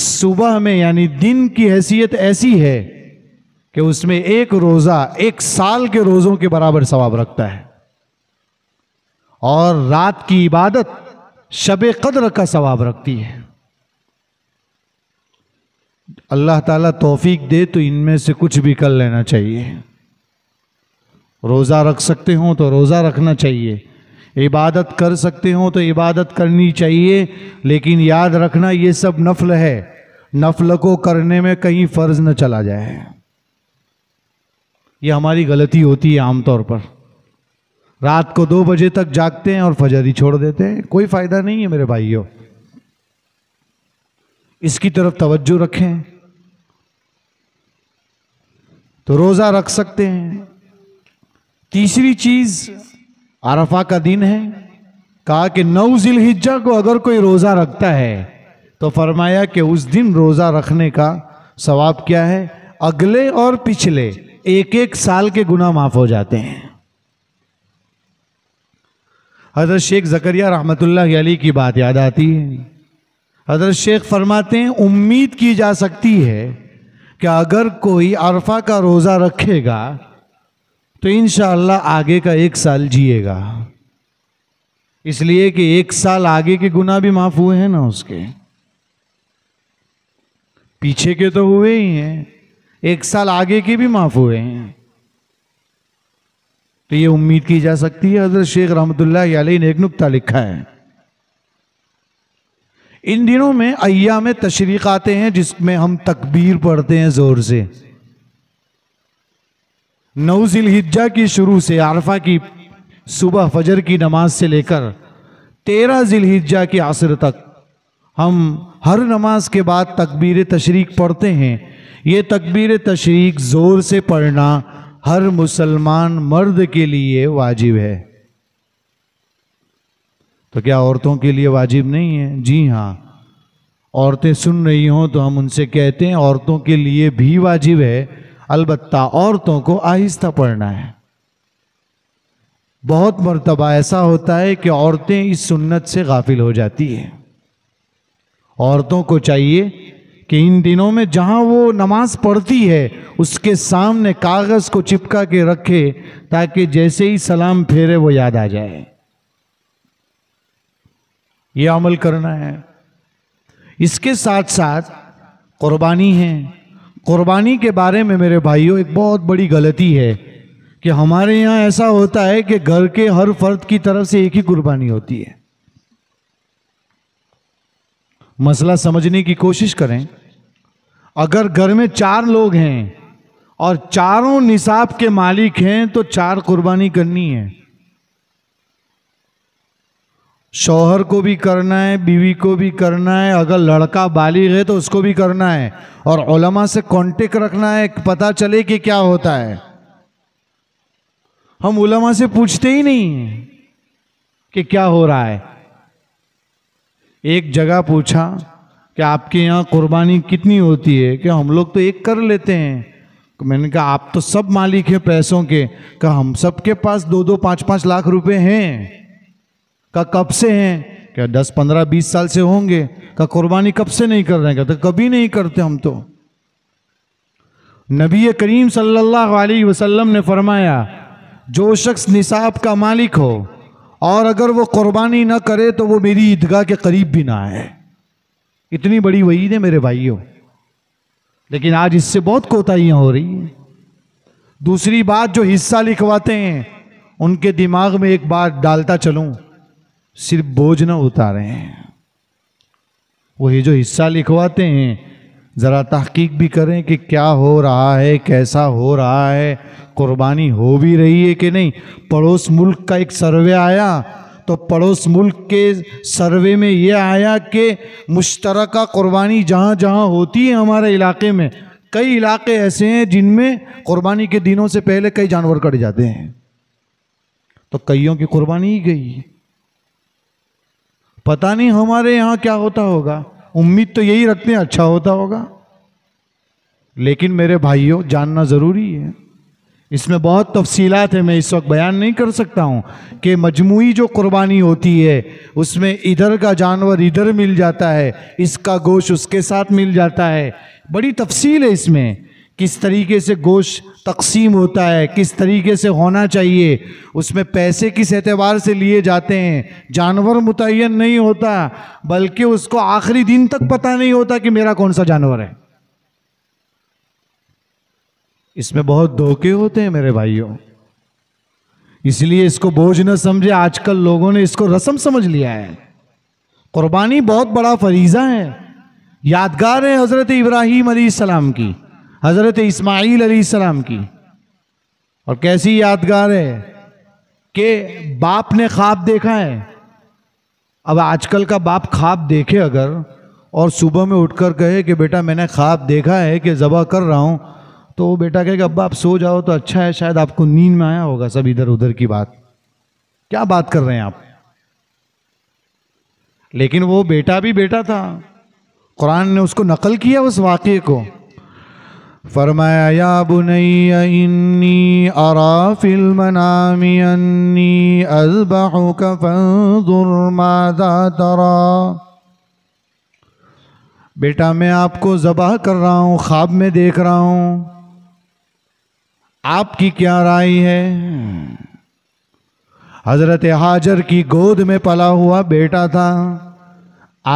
सुबह में यानी दिन की हैसियत ऐसी है कि उसमें एक रोज़ा एक साल के रोज़ों के बराबर सवाब रखता है और रात की इबादत शब कदर का सवाब रखती है अल्लाह ताला तौफीक दे तो इनमें से कुछ भी कर लेना चाहिए रोज़ा रख सकते हो तो रोज़ा रखना चाहिए इबादत कर सकते हो तो इबादत करनी चाहिए लेकिन याद रखना ये सब नफल है नफल को करने में कहीं फ़र्ज न चला जाए ये हमारी गलती होती है आमतौर पर रात को दो बजे तक जागते हैं और फजर ही छोड़ देते हैं कोई फ़ायदा नहीं है मेरे भाइयों इसकी तरफ तवज्जो रखें तो रोज़ा रख सकते हैं तीसरी चीज़ आरफा का दिन है कहा कि नौ जिल हिज्जा को अगर कोई रोज़ा रखता है तो फरमाया कि उस दिन रोज़ा रखने का सवाब क्या है अगले और पिछले एक एक साल के गुना माफ़ हो जाते हैं हजरत शेख जकरिया रहमतुल्लाह अली की बात याद आती है हजरत शेख फरमाते हैं उम्मीद की जा सकती है कि अगर कोई अरफा का रोज़ा रखेगा तो इन आगे का एक साल जिएगा इसलिए कि एक साल आगे के गुना भी माफ हुए हैं ना उसके पीछे के तो हुए ही हैं एक साल आगे के भी माफ हुए हैं तो ये उम्मीद की जा सकती है हजरत शेख रहमतुल्लाह ने एक नुकता लिखा है इन दिनों में अय्या में तशरीक आते हैं जिसमें हम तकबीर पढ़ते हैं ज़ोर से नौजिल हिज्जा की शुरू से आरफा की सुबह फजर की नमाज से लेकर तेरह हिज्जा की आसर तक हम हर नमाज के बाद तकबीर तशरीक पढ़ते हैं ये तकबीर तशरीक ज़ोर से पढ़ना हर मुसलमान मर्द के लिए वाजिब है तो क्या औरतों के लिए वाजिब नहीं है जी हाँ औरतें सुन रही हों तो हम उनसे कहते हैं औरतों के लिए भी वाजिब है अलबत्ता औरतों को आहिस्ता पढ़ना है बहुत मरतबा ऐसा होता है कि औरतें इस सुन्नत से गाफिल हो जाती हैं औरतों को चाहिए कि इन दिनों में जहां वो नमाज पढ़ती है उसके सामने कागज़ को चिपका के रखे ताकि जैसे ही सलाम फेरे वो याद आ जाए ये अमल करना है इसके साथ साथ कुर्बानी है कुर्बानी के बारे में मेरे भाइयों एक बहुत बड़ी गलती है कि हमारे यहाँ ऐसा होता है कि घर के हर फर्द की तरफ से एक ही कुर्बानी होती है मसला समझने की कोशिश करें अगर घर में चार लोग हैं और चारों निसाब के मालिक हैं तो चार कुर्बानी करनी है शौहर को भी करना है बीवी को भी करना है अगर लड़का बालिग है तो उसको भी करना है और ओलमा से कांटेक्ट रखना है पता चले कि क्या होता है हम उलमा से पूछते ही नहीं कि क्या हो रहा है एक जगह पूछा कि आपके यहाँ कुर्बानी कितनी होती है कि हम लोग तो एक कर लेते हैं मैंने कहा आप तो सब मालिक हैं पैसों के कहा हम सब के पास दो दो पाँच पाँच लाख रुपए हैं का कब से हैं क्या दस पंद्रह बीस साल से होंगे का कुर्बानी कब से नहीं कर रहे हैं कहते कभी नहीं करते हम तो नबी करीम सल्लल्लाहु अलैहि वसल्लम ने फरमाया जो शख्स निसाब का मालिक हो और अगर वो कुर्बानी ना करे तो वो मेरी ईदगाह के करीब भी ना आए इतनी बड़ी वहीद है मेरे भाइयों लेकिन आज इससे बहुत कोताहियां हो रही हैं दूसरी बात जो हिस्सा लिखवाते हैं उनके दिमाग में एक बात डालता चलूँ सिर्फ बोझ ना उतारे हैं वो ये जो हिस्सा लिखवाते हैं ज़रा तहकीक भी करें कि क्या हो रहा है कैसा हो रहा है कुर्बानी हो भी रही है कि नहीं पड़ोस मुल्क का एक सर्वे आया तो पड़ोस मुल्क के सर्वे में यह आया कि मुश्तरक कुर्बानी जहाँ जहाँ होती है हमारे इलाके में कई इलाके ऐसे हैं जिनमें कुर्बानी के दिनों से पहले कई जानवर कट जाते हैं तो कईयों की कुर्बानी ही गई है पता नहीं हमारे यहाँ क्या होता होगा उम्मीद तो यही रखते हैं अच्छा होता होगा लेकिन मेरे भाइयों जानना ज़रूरी है इसमें बहुत तफसीलात है मैं इस वक्त बयान नहीं कर सकता हूँ कि मजमू जो कुर्बानी होती है उसमें इधर का जानवर इधर मिल जाता है इसका गोश उसके साथ मिल जाता है बड़ी तफसील है इसमें किस तरीके से गोश तकसीम होता है किस तरीके से होना चाहिए उसमें पैसे किस एतबार से लिए जाते हैं जानवर मुतन नहीं होता बल्कि उसको आखिरी दिन तक पता नहीं होता कि मेरा कौन सा जानवर है इसमें बहुत धोखे होते हैं मेरे भाइयों इसलिए इसको बोझ न समझे आजकल लोगों ने इसको रसम समझ लिया है कुर्बानी बहुत बड़ा फरीज़ा है यादगार है हज़रत इब्राहिम सलाम की हज़रत इस्माईल सलाम की और कैसी यादगार है कि बाप ने ख्वाब देखा है अब आजकल का बाप ख्वाब देखे अगर और सुबह में उठकर कहे कि बेटा मैंने ख्वाब देखा है कि ज़बा कर रहा हूँ तो वो बेटा कहे कि अब्बा आप सो जाओ तो अच्छा है शायद आपको नींद में आया होगा सब इधर उधर की बात क्या बात कर रहे हैं आप लेकिन वो बेटा भी बेटा था कुरान ने उसको नकल किया उस वाक़े को फरमाया या बुनैया इन्नी मादा तरा बेटा मैं आपको ज़बाह कर रहा हूँ ख्वाब में देख रहा हूँ आपकी क्या राय है हज़रत हाजर की गोद में पला हुआ बेटा था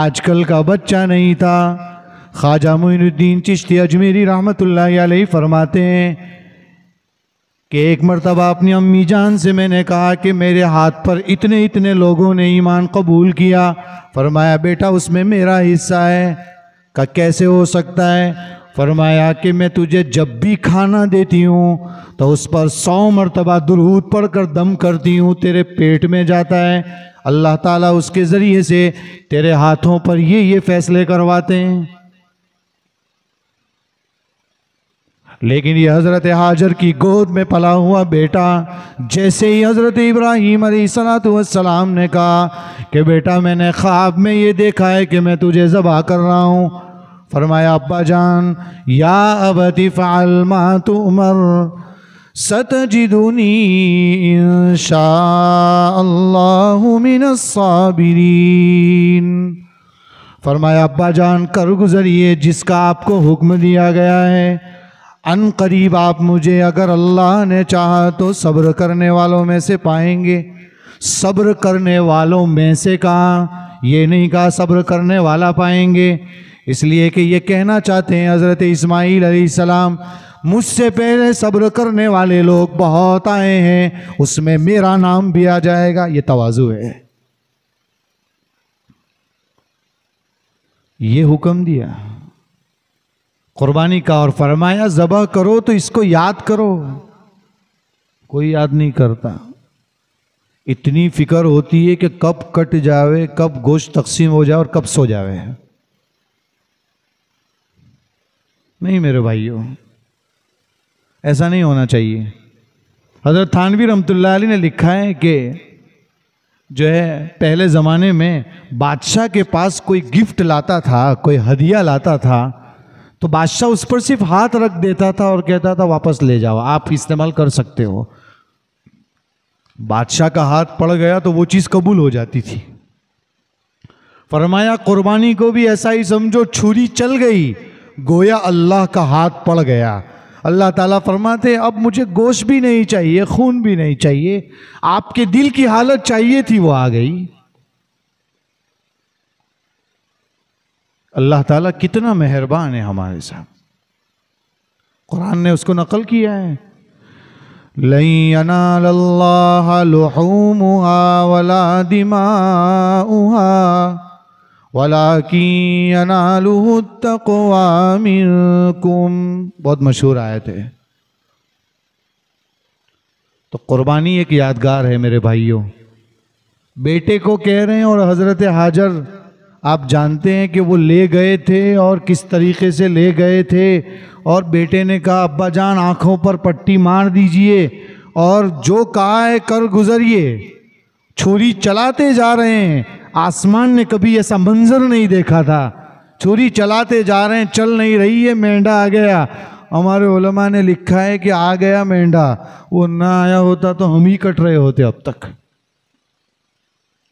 आजकल का बच्चा नहीं था ख्वाजा मोइनुद्दीन चिश्ती अजमेरी रहमतुल्लाह फरमाते हैं कि एक मरतबा अपनी अम्मी जान से मैंने कहा कि मेरे हाथ पर इतने इतने लोगों ने ईमान कबूल किया फरमाया बेटा उसमें मेरा हिस्सा है का कैसे हो सकता है फरमाया कि मैं तुझे जब भी खाना देती हूँ तो उस पर सौ मरतबा दुरूद पढ़ कर दम करती हूँ तेरे पेट में जाता है अल्लाह ताला उसके ज़रिए से तेरे हाथों पर ये ये फ़ैसले करवाते हैं लेकिन ये हज़रत हाजर की गोद में पला हुआ बेटा जैसे ही हज़रत इब्राहिम सलाम ने कहा कि बेटा मैंने ख्वाब में ये देखा है कि मैं तुझे ज़बा कर रहा हूँ फरमाया अब्बा जान या अब फ़ालमा तो उमर सत जिदूनी साबरीन फरमाया अब्बा जान कर गुजरिए जिसका आपको हुक्म दिया गया है अन करीब आप मुझे अगर अल्लाह ने चाहा तो सब्र करने वालों में से पाएंगे सब्र करने वालों में से कहा ये नहीं कहा सब्र करने वाला पाएंगे इसलिए कि ये कहना चाहते हैं हज़रत इस्माईल सलाम मुझसे पहले सब्र करने वाले लोग बहुत आए हैं उसमें मेरा नाम भी आ जाएगा ये तवाजु है ये हुक्म दिया कुर्बानी का और फरमाया जबह करो तो इसको याद करो कोई याद नहीं करता इतनी फिक्र होती है कि कब कट जावे कब गोश्त तकसीम हो जाए और कब सो जावे नहीं मेरे भाइयों ऐसा नहीं होना चाहिए हज़रत थानवी रमतुल्ला ने लिखा है कि जो है पहले ज़माने में बादशाह के पास कोई गिफ्ट लाता था कोई हदिया लाता था तो बादशाह उस पर सिर्फ हाथ रख देता था और कहता था वापस ले जाओ आप इस्तेमाल कर सकते हो बादशाह का हाथ पड़ गया तो वो चीज़ कबूल हो जाती थी फरमाया कुर्बानी को भी ऐसा ही समझो छुरी चल गई गोया अल्लाह का हाथ पड़ गया अल्लाह ताला फरमाते अब मुझे गोश्त भी नहीं चाहिए खून भी नहीं चाहिए आपके दिल की हालत चाहिए थी वो आ गई अल्लाह ताला कितना मेहरबान है हमारे साथ कुरान ने उसको नकल किया है बहुत मशहूर आए थे तो कुर्बानी एक यादगार है मेरे भाइयों बेटे को कह रहे हैं और हज़रत हाजर आप जानते हैं कि वो ले गए थे और किस तरीके से ले गए थे और बेटे ने कहा अब्बा जान आँखों पर पट्टी मार दीजिए और जो कहा है कर गुजरिए छुरी चलाते जा रहे हैं आसमान ने कभी ऐसा मंजर नहीं देखा था छुरी चलाते जा रहे हैं चल नहीं रही है मेंढा आ गया हमारे ओलमा ने लिखा है कि आ गया मेंढा वो ना आया होता तो हम ही कट रहे होते अब तक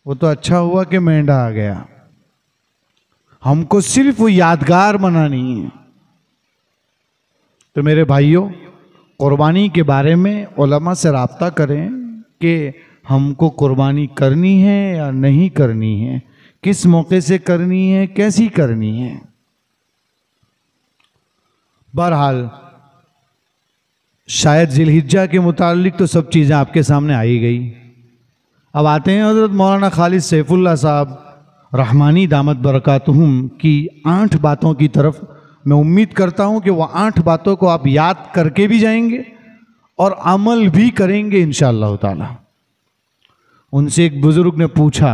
वो तो अच्छा हुआ कि मेंढा आ गया हमको सिर्फ वो यादगार बनानी है तो मेरे भाइयों कुर्बानी के बारे में ओलमा से रबता करें कि हमको कुर्बानी करनी है या नहीं करनी है किस मौके से करनी है कैसी करनी है बहरहाल शायद जिलहिजा के मुतालिक तो सब चीज़ें आपके सामने आई गई अब आते हैं हजरत मौलाना खालिद सैफुल्ला साहब रहमानी दामद बरक़ातहम की आठ बातों की तरफ मैं उम्मीद करता हूँ कि वह आठ बातों को आप याद करके भी जाएंगे और अमल भी करेंगे इन ताला उनसे एक बुज़ुर्ग ने पूछा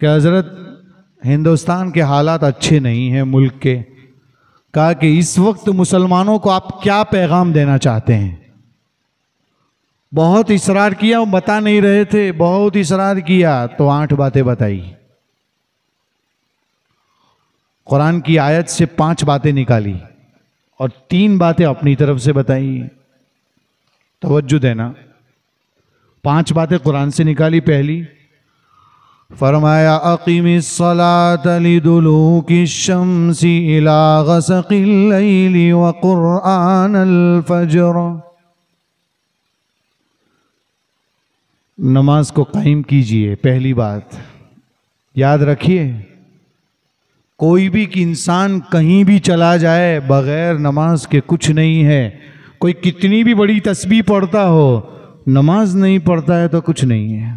कि हज़रत हिंदुस्तान के हालात अच्छे नहीं हैं मुल्क के कहा कि इस वक्त मुसलमानों को आप क्या पैगाम देना चाहते हैं बहुत इसरार किया वो बता नहीं रहे थे बहुत इसरार किया तो आठ बातें बताई कुरान की आयत से पांच बातें निकाली और तीन बातें अपनी तरफ से बताई तोज्जो देना पांच बातें कुरान से निकाली पहली फरमाया शमसी इलागसकिल्ली नमाज को कायम कीजिए पहली बात याद रखिए कोई भी कि इंसान कहीं भी चला जाए बग़ैर नमाज के कुछ नहीं है कोई कितनी भी बड़ी तस्बी पढ़ता हो नमाज नहीं पढ़ता है तो कुछ नहीं है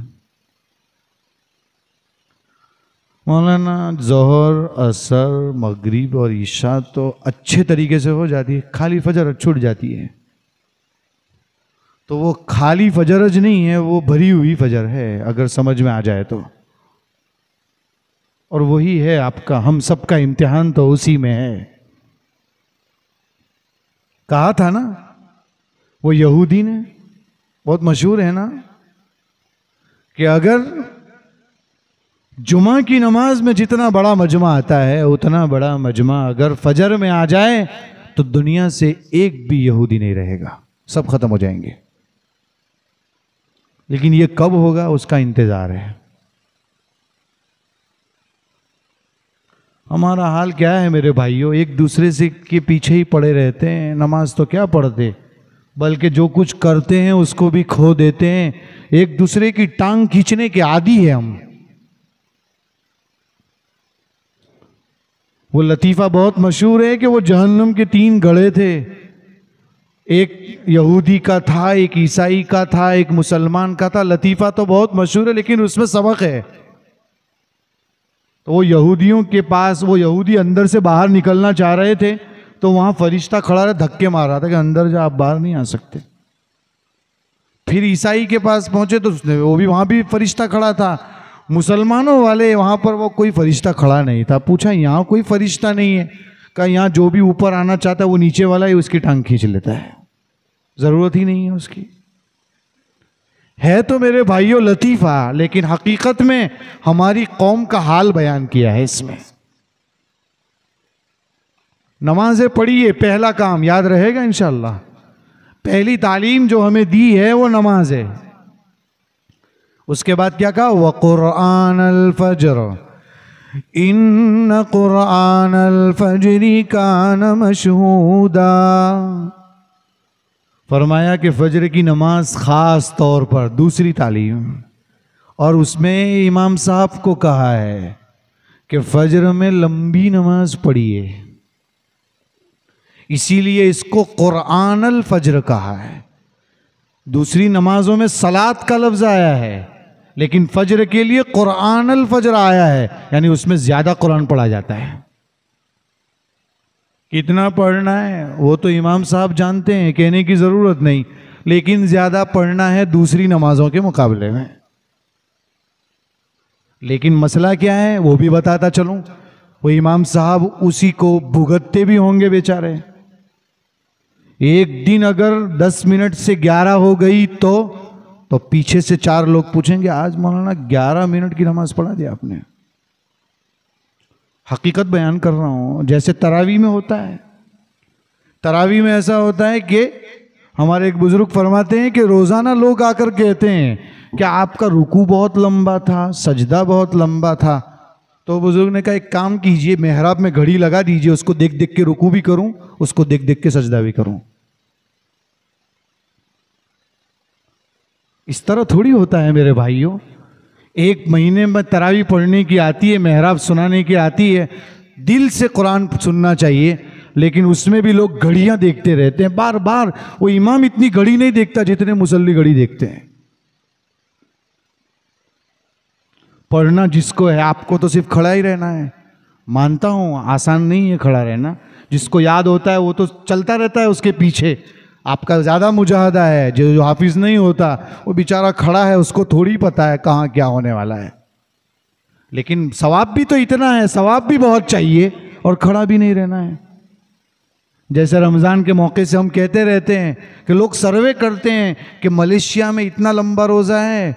मौलाना जहर असर मगरिब और ईशा तो अच्छे तरीके से हो जाती है खाली फजर छूट जाती है तो वो खाली फजरज नहीं है वो भरी हुई फजर है अगर समझ में आ जाए तो और वही है आपका हम सबका इम्तिहान तो उसी में है कहा था ना वो यहूदी ने बहुत मशहूर है ना कि अगर जुमा की नमाज में जितना बड़ा मजमा आता है उतना बड़ा मजमा अगर फजर में आ जाए तो दुनिया से एक भी यहूदी नहीं रहेगा सब खत्म हो जाएंगे लेकिन ये कब होगा उसका इंतज़ार है हमारा हाल क्या है मेरे भाइयों एक दूसरे से के पीछे ही पड़े रहते हैं नमाज तो क्या पढ़ते बल्कि जो कुछ करते हैं उसको भी खो देते हैं एक दूसरे की टांग खींचने के आदि है हम वो लतीफ़ा बहुत मशहूर है कि वो जहन्नम के तीन गड़े थे एक यहूदी का था एक ईसाई का था एक मुसलमान का था लतीफ़ा तो बहुत मशहूर है लेकिन उसमें सबक है तो वो यहूदियों के पास वो यहूदी अंदर से बाहर निकलना चाह रहे थे तो वहाँ फरिश्ता खड़ा रहा धक्के मार रहा था कि अंदर जा आप बाहर नहीं आ सकते फिर ईसाई के पास पहुँचे तो उसने वो भी वहाँ भी फरिश्ता खड़ा था मुसलमानों वाले वहाँ पर वो कोई फरिश्ता खड़ा नहीं था पूछा यहाँ कोई फरिश्ता नहीं है कहा यहाँ जो भी ऊपर आना चाहता है वो नीचे वाला ही उसकी टांग खींच लेता है ज़रूरत ही नहीं है उसकी है तो मेरे भाइयों लतीफ़ा लेकिन हकीकत में हमारी कौम का हाल बयान किया है इसमें नमाजें पढ़िए पहला काम याद रहेगा इन पहली तालीम जो हमें दी है वो नमाज है उसके बाद क्या कहा व कुरान अलफजर इन कुरान अलफजरी न मशहूदा फरमाया कि फजर की नमाज ख़ास तौर पर दूसरी तालीम और उसमें इमाम साहब को कहा है कि फजर में लंबी नमाज पढ़िए इसीलिए इसको क़ुरान अल फजर कहा है दूसरी नमाजों में सलात का लफ्ज़ आया है लेकिन फजर के लिए क़ुरान अल फजर आया है यानी उसमें ज़्यादा कुरान पढ़ा जाता है कितना पढ़ना है वो तो इमाम साहब जानते हैं कहने की ज़रूरत नहीं लेकिन ज़्यादा पढ़ना है दूसरी नमाजों के मुकाबले में लेकिन मसला क्या है वो भी बताता चलूँ वो इमाम साहब उसी को भुगतते भी होंगे बेचारे एक दिन अगर 10 मिनट से 11 हो गई तो तो पीछे से चार लोग पूछेंगे आज मौलाना 11 मिनट की नमाज पढ़ा दी आपने हकीकत बयान कर रहा हूँ जैसे तरावी में होता है तरावी में ऐसा होता है कि हमारे एक बुज़ुर्ग फरमाते हैं कि रोज़ाना लोग आकर कहते हैं कि आपका रुकू बहुत लंबा था सजदा बहुत लंबा था तो बुज़ुर्ग ने कहा एक काम कीजिए मेहराब में घड़ी लगा दीजिए उसको देख देख के रुकू भी करूँ उसको देख देख के सजदा भी करूँ इस तरह थोड़ी होता है मेरे भाइयों एक महीने में तरावी पढ़ने की आती है मेहराब सुनाने की आती है दिल से कुरान सुनना चाहिए लेकिन उसमें भी लोग घड़ियाँ देखते रहते हैं बार बार वो इमाम इतनी घड़ी नहीं देखता जितने मुसल्ली घड़ी देखते हैं पढ़ना जिसको है आपको तो सिर्फ खड़ा ही रहना है मानता हूँ आसान नहीं है खड़ा रहना जिसको याद होता है वो तो चलता रहता है उसके पीछे आपका ज़्यादा मुजाहदा है जो जो हाफिज़ नहीं होता वो बेचारा खड़ा है उसको थोड़ी पता है कहाँ क्या होने वाला है लेकिन सवाब भी तो इतना है सवाब भी बहुत चाहिए और खड़ा भी नहीं रहना है जैसे रमज़ान के मौके से हम कहते रहते हैं कि लोग सर्वे करते हैं कि मलेशिया में इतना लंबा रोज़ा है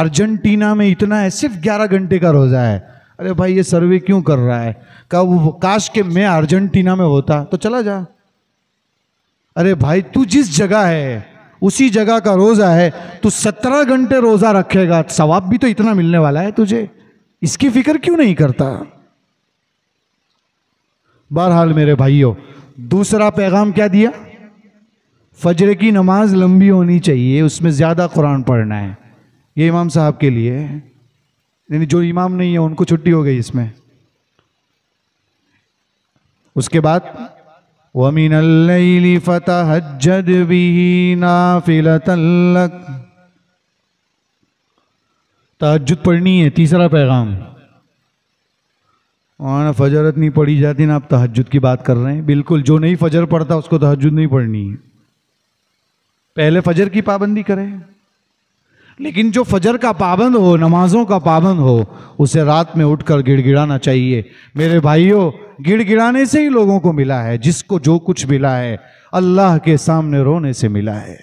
अर्जेंटीना में इतना है सिर्फ 11 घंटे का रोज़ा है अरे भाई ये सर्वे क्यों कर रहा है कब काश के मैं अर्जेंटीना में होता तो चला जा अरे भाई तू जिस जगह है उसी जगह का रोज़ा है तो सत्रह घंटे रोज़ा रखेगा सवाब भी तो इतना मिलने वाला है तुझे इसकी फिक्र क्यों नहीं करता बहरहाल मेरे भाइयों दूसरा पैगाम क्या दिया फजर की नमाज लंबी होनी चाहिए उसमें ज़्यादा कुरान पढ़ना है ये इमाम साहब के लिए यानी जो इमाम नहीं है उनको छुट्टी हो गई इसमें उसके बाद ومن الليل فتهجد به नाफिलतल तहजद पढ़नी है तीसरा पैगाम और फजरत नहीं पढ़ी जाती ना आप तहजद की बात कर रहे हैं बिल्कुल जो नहीं फजर पढ़ता उसको तहजद नहीं पढ़नी है पहले फजर की पाबंदी करें लेकिन जो फजर का पाबंद हो नमाजों का पाबंद हो उसे रात में उठकर गिड़गिड़ाना चाहिए मेरे भाइयों गिड़गिड़ाने से ही लोगों को मिला है जिसको जो कुछ मिला है अल्लाह के सामने रोने से मिला है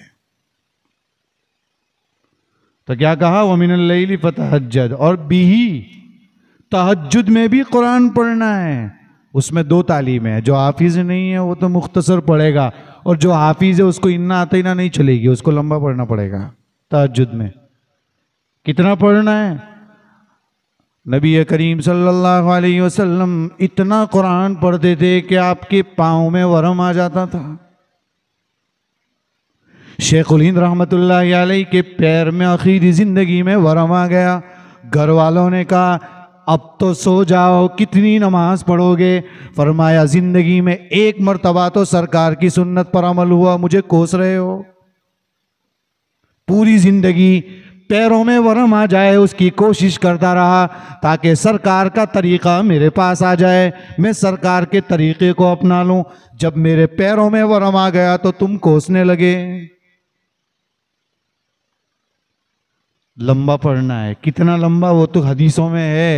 तो क्या कहा वो मिन फतहजद और बीही तहजद में भी कुरान पढ़ना है उसमें दो तालीम है जो हाफिज नहीं है वो तो मुख्तसर पढ़ेगा और जो हाफिज है उसको इन्ना आता इन्ना नहीं चलेगी उसको लंबा पढ़ना पड़ेगा तहजद में कितना पढ़ना है नबी करीम सल्लल्लाहु अलैहि वसल्लम इतना कुरान पढ़ते थे कि आपके पाँव में वरम आ जाता था शेख हिंद रहमत के पैर में आखिरी ज़िंदगी में वरम आ गया घर वालों ने कहा अब तो सो जाओ कितनी नमाज पढ़ोगे फरमाया ज़िंदगी में एक मरतबा तो सरकार की सुन्नत पर अमल हुआ मुझे कोस रहे हो पूरी ज़िंदगी पैरों में वर्म आ जाए उसकी कोशिश करता रहा ताकि सरकार का तरीक़ा मेरे पास आ जाए मैं सरकार के तरीक़े को अपना लूं जब मेरे पैरों में वर्म आ गया तो तुम कोसने लगे लंबा पढ़ना है कितना लंबा वो तो हदीसों में है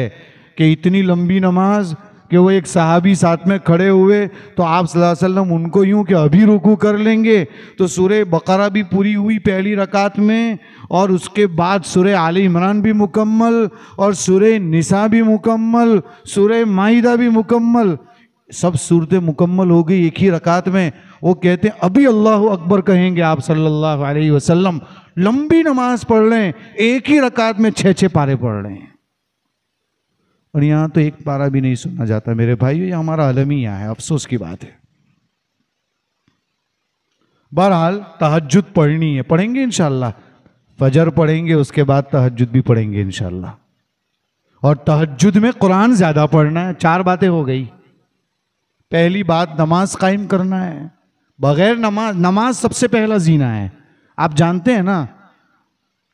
कि इतनी लंबी नमाज़ कि वो एक सहाबी साथ में खड़े हुए तो आप वसल्लम उनको यूँ कि अभी रुकू कर लेंगे तो सूर्य बकरा भी पूरी हुई पहली रकात में और उसके बाद सूर्य आल इमरान भी मुकम्मल और सूर्य निसा भी मुकम्मल सूर्य माहिदा भी मुकम्मल सब सूरतें मुकम्मल हो गई एक ही रकात में वो कहते हैं अभी अल्लाह अकबर कहेंगे आप सल्लल्लाहु अलैहि वसल्लम लंबी नमाज पढ़ लें एक ही रकात में छः छः पारे पढ़ लें और यहाँ तो एक पारा भी नहीं सुना जाता मेरे भाई ये हमारा आलम ही यहाँ है अफसोस की बात है बहरहाल तहजद पढ़नी है पढ़ेंगे इनशाला फजर पढ़ेंगे उसके बाद तहजद भी पढ़ेंगे इनशाला और तहजद में कुरान ज़्यादा पढ़ना है चार बातें हो गई पहली बात नमाज कायम करना है बगैर नमाज नमाज सबसे पहला जीना है आप जानते हैं ना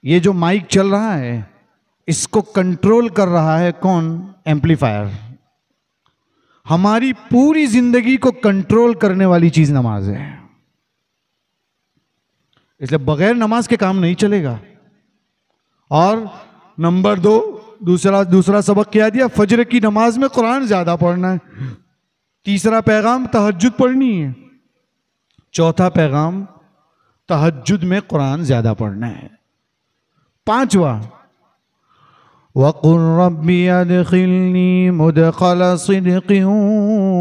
ये जो माइक चल रहा है इसको कंट्रोल कर रहा है कौन एम्पलीफायर हमारी पूरी जिंदगी को कंट्रोल करने वाली चीज नमाज है इसलिए बगैर नमाज के काम नहीं चलेगा और नंबर दो दूसरा दूसरा सबक क्या दिया फजर की नमाज में कुरान ज्यादा पढ़ना है तीसरा पैगाम तहजद पढ़नी है चौथा पैगाम तहजद में कुरान ज्यादा पढ़ना है पांचवा وقل ربي أدخلني مدخل صدق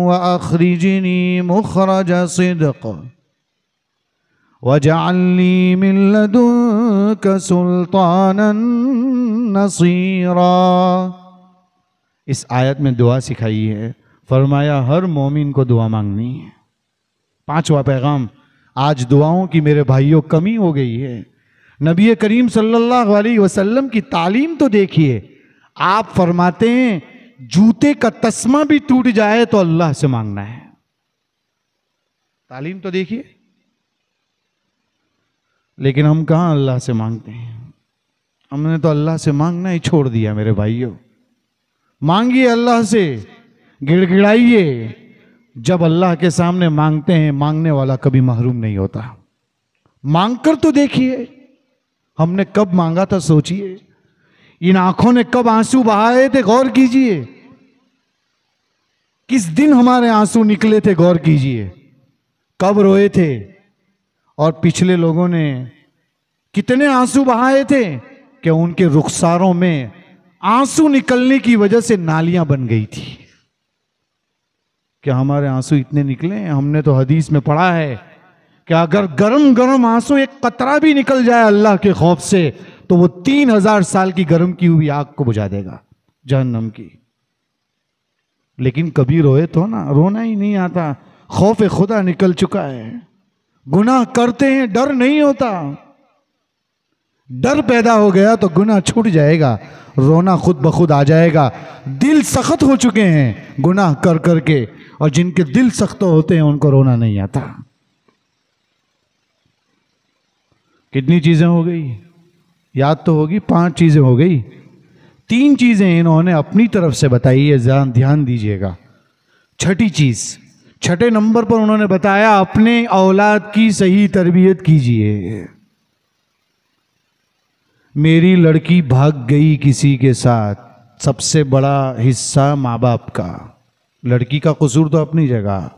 وأخرجني مخرج صدق واجعل لي من لدنك سلطانا نصيرا इस आयत में दुआ सिखाई है फरमाया हर मोमिन को दुआ मांगनी है पांचवा पैगाम आज दुआओं की मेरे भाइयों कमी हो गई है नबी करीम सल्लल्लाहु अलैहि वसल्लम की तालीम तो देखिए आप फरमाते हैं जूते का तस्मा भी टूट जाए तो अल्लाह से मांगना है तालीम तो देखिए लेकिन हम कहाँ अल्लाह से मांगते हैं हमने तो अल्लाह से मांगना ही छोड़ दिया मेरे भाइयों मांगिए अल्लाह से गिड़गिड़ाइए जब अल्लाह के सामने मांगते हैं मांगने वाला कभी महरूम नहीं होता मांग कर तो देखिए हमने कब मांगा था सोचिए इन आंखों ने कब आंसू बहाए थे गौर कीजिए किस दिन हमारे आंसू निकले थे गौर कीजिए कब रोए थे और पिछले लोगों ने कितने आंसू बहाए थे कि उनके रुखसारों में आंसू निकलने की वजह से नालियां बन गई थी क्या हमारे आंसू इतने निकले हमने तो हदीस में पढ़ा है कि अगर गर्म गर्म आंसू एक कतरा भी निकल जाए अल्लाह के खौफ से तो वो तीन हजार साल की गर्म की हुई आग को बुझा देगा जहन्नम की लेकिन कभी रोए तो ना रोना ही नहीं आता खौफ खुदा निकल चुका है गुनाह करते हैं डर नहीं होता डर पैदा हो गया तो गुनाह छूट जाएगा रोना खुद ब खुद आ जाएगा दिल सख्त हो चुके हैं गुनाह कर करके और जिनके दिल सख्त होते हैं उनको रोना नहीं आता कितनी चीज़ें हो गई याद तो होगी पांच चीज़ें हो गई तीन चीज़ें इन्होंने अपनी तरफ से बताई है ध्यान दीजिएगा छठी चीज़ छठे नंबर पर उन्होंने बताया अपने औलाद की सही तरबियत कीजिए मेरी लड़की भाग गई किसी के साथ सबसे बड़ा हिस्सा माँ बाप का लड़की का कसूर तो अपनी जगह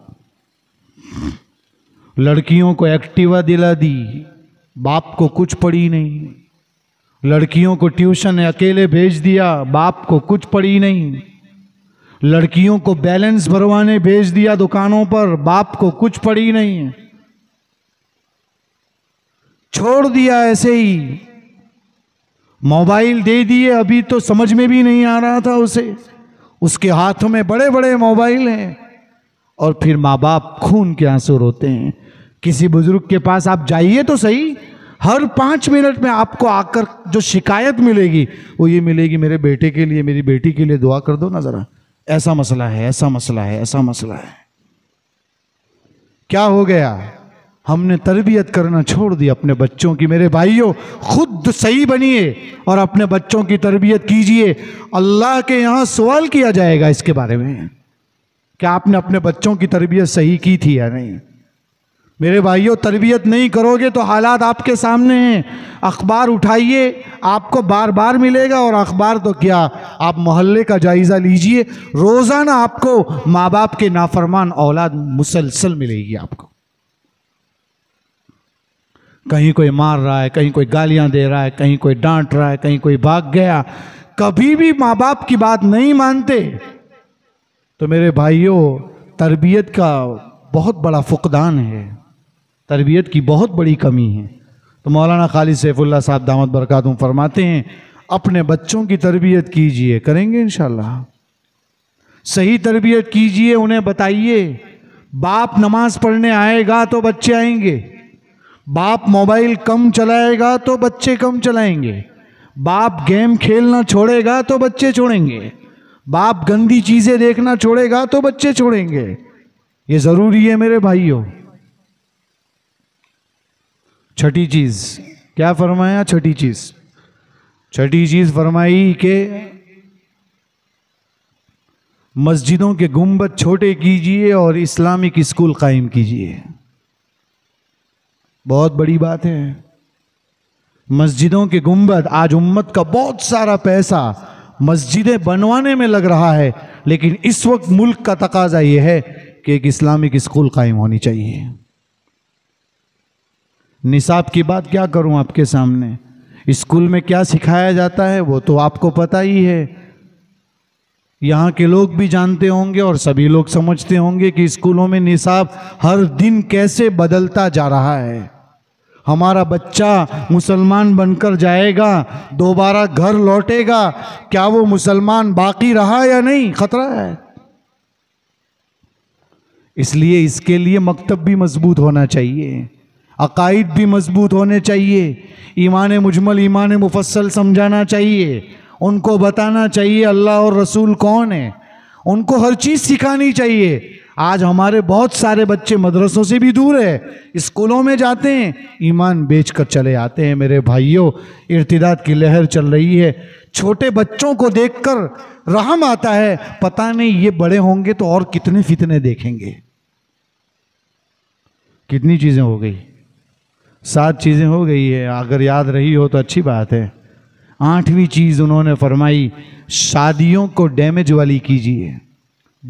लड़कियों को एक्टिवा दिला दी बाप को कुछ पड़ी नहीं लड़कियों को ट्यूशन अकेले भेज दिया बाप को कुछ पड़ी नहीं लड़कियों को बैलेंस भरवाने भेज दिया दुकानों पर बाप को कुछ पड़ी नहीं छोड़ दिया ऐसे ही मोबाइल दे दिए अभी तो समझ में भी नहीं आ रहा था उसे उसके हाथों में बड़े बड़े मोबाइल हैं और फिर माँ बाप खून के आंसू रोते हैं किसी बुजुर्ग के पास आप जाइए तो सही हर पाँच मिनट में आपको आकर जो शिकायत मिलेगी वो ये मिलेगी मेरे बेटे के लिए मेरी बेटी के लिए दुआ कर दो ना ज़रा ऐसा मसला है ऐसा मसला है ऐसा मसला है क्या हो गया हमने तरबियत करना छोड़ दी अपने बच्चों की मेरे भाइयों खुद सही बनिए और अपने बच्चों की तरबियत कीजिए अल्लाह के यहाँ सवाल किया जाएगा इसके बारे में क्या आपने अपने बच्चों की तरबियत सही की थी या नहीं मेरे भाइयों तरबियत नहीं करोगे तो हालात आपके सामने हैं अखबार उठाइए आपको बार बार मिलेगा और अखबार तो क्या आप मोहल्ले का जायज़ा लीजिए रोज़ाना आपको माँ बाप के नाफरमान औलाद मुसलसल मिलेगी आपको कहीं कोई मार रहा है कहीं कोई गालियाँ दे रहा है कहीं कोई डांट रहा है कहीं कोई भाग गया कभी भी माँ बाप की बात नहीं मानते तो मेरे भाइयों तरबियत का बहुत बड़ा फुकदान है तरबियत की बहुत बड़ी कमी है तो मौलाना खालिद सैफुल्ला साहब दामद बरक़ात फरमाते हैं अपने बच्चों की तरबियत कीजिए करेंगे इन सही तरबियत कीजिए उन्हें बताइए बाप नमाज पढ़ने आएगा तो बच्चे आएंगे बाप मोबाइल कम चलाएगा तो बच्चे कम चलाएंगे बाप गेम खेलना छोड़ेगा तो बच्चे छोड़ेंगे बाप गंदी चीज़ें देखना छोड़ेगा तो बच्चे छोड़ेंगे ये ज़रूरी है मेरे भाइयों छठी चीज़ क्या फरमाया छठी चीज़ छठी चीज़ फरमाई के मस्जिदों के गुंबद छोटे कीजिए और इस्लामिक स्कूल कायम कीजिए बहुत बड़ी बात है मस्जिदों के गुंबद आज उम्मत का बहुत सारा पैसा मस्जिदें बनवाने में लग रहा है लेकिन इस वक्त मुल्क का तकाजा यह है कि एक इस्लामिक स्कूल कायम होनी चाहिए निसाब की बात क्या करूं आपके सामने स्कूल में क्या सिखाया जाता है वो तो आपको पता ही है यहाँ के लोग भी जानते होंगे और सभी लोग समझते होंगे कि स्कूलों में निसाब हर दिन कैसे बदलता जा रहा है हमारा बच्चा मुसलमान बनकर जाएगा दोबारा घर लौटेगा क्या वो मुसलमान बाकी रहा या नहीं खतरा है इसलिए इसके लिए मकतब भी मजबूत होना चाहिए अकाइद भी मजबूत होने चाहिए ईमान मुजमल ईमान मुफसल समझाना चाहिए उनको बताना चाहिए अल्लाह और रसूल कौन है उनको हर चीज़ सिखानी चाहिए आज हमारे बहुत सारे बच्चे मदरसों से भी दूर है स्कूलों में जाते हैं ईमान बेच कर चले आते हैं मेरे भाइयों इर्तदाद की लहर चल रही है छोटे बच्चों को देखकर रहम आता है पता नहीं ये बड़े होंगे तो और कितने फितने देखेंगे कितनी चीज़ें हो गई सात चीज़ें हो गई है अगर याद रही हो तो अच्छी बात है आठवीं चीज़ उन्होंने फरमाई शादियों को डैमेज वाली कीजिए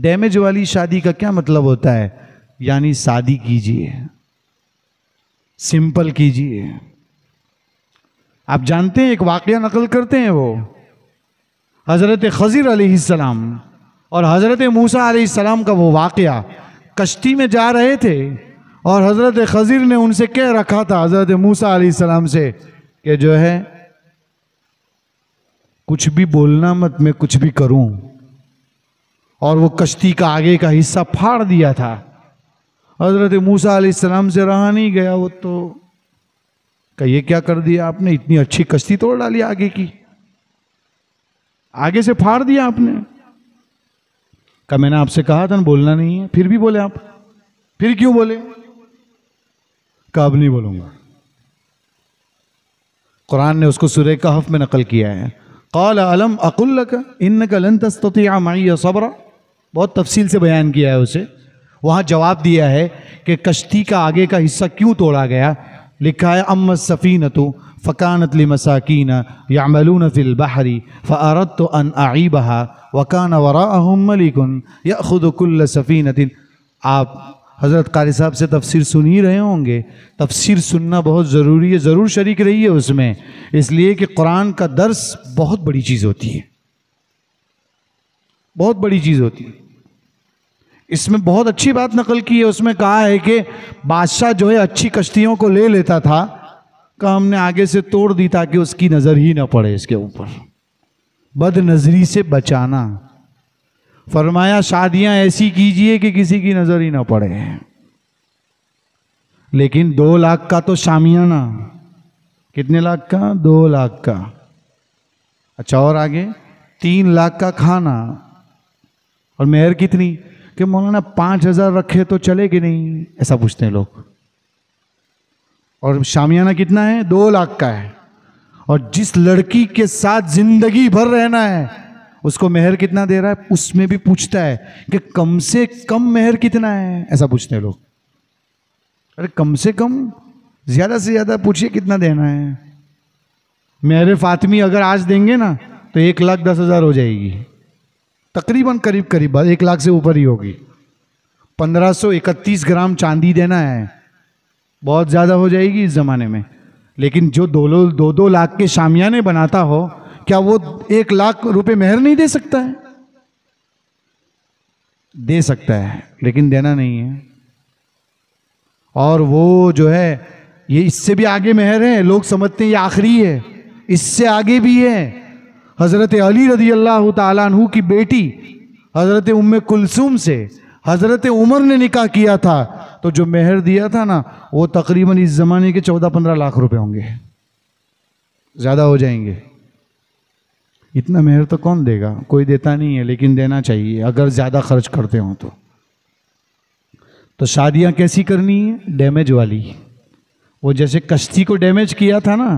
डैमेज वाली शादी का क्या मतलब होता है यानी शादी कीजिए सिंपल कीजिए आप जानते हैं एक वाक्य नकल करते हैं वो हज़रत खजीर सलाम और हज़रत मूसा सलाम का वो वाक़ कश्ती में जा रहे थे और हज़रत खज़ीर ने उनसे कह रखा था हज़रत मूसा सलाम से कि जो है कुछ भी बोलना मत मैं कुछ भी करूं और वो कश्ती का आगे का हिस्सा फाड़ दिया था हज़रत मूसा सलाम से रहा नहीं गया वो तो कहिए क्या कर दिया आपने इतनी अच्छी कश्ती तोड़ डाली आगे की आगे से फाड़ दिया आपने का मैंने आपसे कहा था ना बोलना नहीं है फिर भी बोले आप फिर क्यों बोले काब नहीं बोलूँगा कुरान ने उसको का हफ में नकल किया है कौल अलम अकुल्ल का इन का लन माई सबर बहुत तफसील से बयान किया है उसे वहाँ जवाब दिया है कि कश्ती का आगे का हिस्सा क्यों तोड़ा गया लिखा है अम सफ़ीन तो फ़कानत मसाकिन मलून फ़िल बहरी फ़ारत तो अन आई बहा वकान वरा अहमलिकन या खुद सफ़ीनतिन आप हज़रत कारी साहब से तफसीर सुन ही रहे होंगे तफसीर सुनना बहुत ज़रूरी है ज़रूर शरीक रही है उसमें इसलिए कि कुरान का दर्स बहुत बड़ी चीज़ होती है बहुत बड़ी चीज़ होती है इसमें बहुत अच्छी बात नकल की है उसमें कहा है कि बादशाह जो है अच्छी कश्तियों को ले लेता था का हमने आगे से तोड़ दी ताकि उसकी नज़र ही ना पड़े इसके ऊपर बद नजरी से बचाना फरमाया शादियां ऐसी कीजिए कि किसी की नज़र ही ना पड़े लेकिन दो लाख का तो शामियाना कितने लाख का दो लाख का अच्छा और आगे तीन लाख का खाना और मेहर कितनी कि मौलाना पांच हज़ार रखे तो चले कि नहीं ऐसा पूछते हैं लोग और शामियाना कितना है दो लाख का है और जिस लड़की के साथ ज़िंदगी भर रहना है उसको मेहर कितना दे रहा है उसमें भी पूछता है कि कम से कम मेहर कितना है ऐसा पूछते हैं लोग अरे कम से कम ज़्यादा से ज़्यादा पूछिए कितना देना है मेहर फातमी अगर आज देंगे ना तो एक लाख दस हज़ार हो जाएगी तकरीबन करीब करीब एक लाख से ऊपर ही होगी पंद्रह सौ इकतीस ग्राम चांदी देना है बहुत ज़्यादा हो जाएगी इस ज़माने में लेकिन जो दो दो दो लाख के शामियाने बनाता हो क्या वो एक लाख रुपए मेहर नहीं दे सकता है दे सकता है लेकिन देना नहीं है और वो जो है ये इससे भी आगे मेहर है लोग समझते हैं ये आखिरी है इससे आगे भी है हज़रत अली रजी अल्लाह तु की बेटी हज़रत उम्म कुलसुम से हज़रत उमर ने निकाह किया था तो जो मेहर दिया था ना वो तकरीबन इस ज़माने के चौदह पंद्रह लाख रुपए होंगे ज़्यादा हो जाएंगे इतना मेहर तो कौन देगा कोई देता नहीं है लेकिन देना चाहिए अगर ज़्यादा खर्च करते हों तो तो शादियाँ कैसी करनी है डैमेज वाली वो जैसे कश्ती को डैमेज किया था ना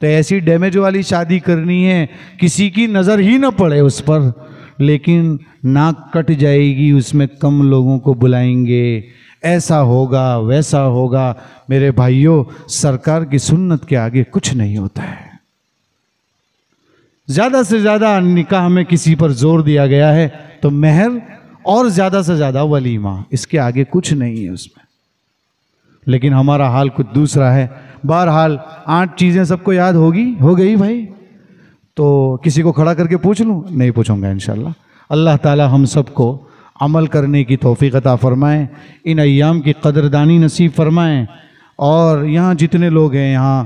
तो ऐसी डैमेज वाली शादी करनी है किसी की नज़र ही ना पड़े उस पर लेकिन नाक कट जाएगी उसमें कम लोगों को बुलाएंगे ऐसा होगा वैसा होगा मेरे भाइयों सरकार की सुन्नत के आगे कुछ नहीं होता है ज़्यादा से ज़्यादा निकाह में किसी पर जोर दिया गया है तो मेहर और ज़्यादा से ज़्यादा वलीमा इसके आगे कुछ नहीं है उसमें लेकिन हमारा हाल कुछ दूसरा है बहरहाल आठ चीज़ें सबको याद होगी हो गई भाई तो किसी को खड़ा करके पूछ लूँ नहीं पूछूंगा इन अल्लाह ताला हम सबको अमल करने की तोफ़ी अता फ़रमाएँ इन अयाम की कदरदानी नसीब फरमाएँ और यहाँ जितने लोग हैं यहाँ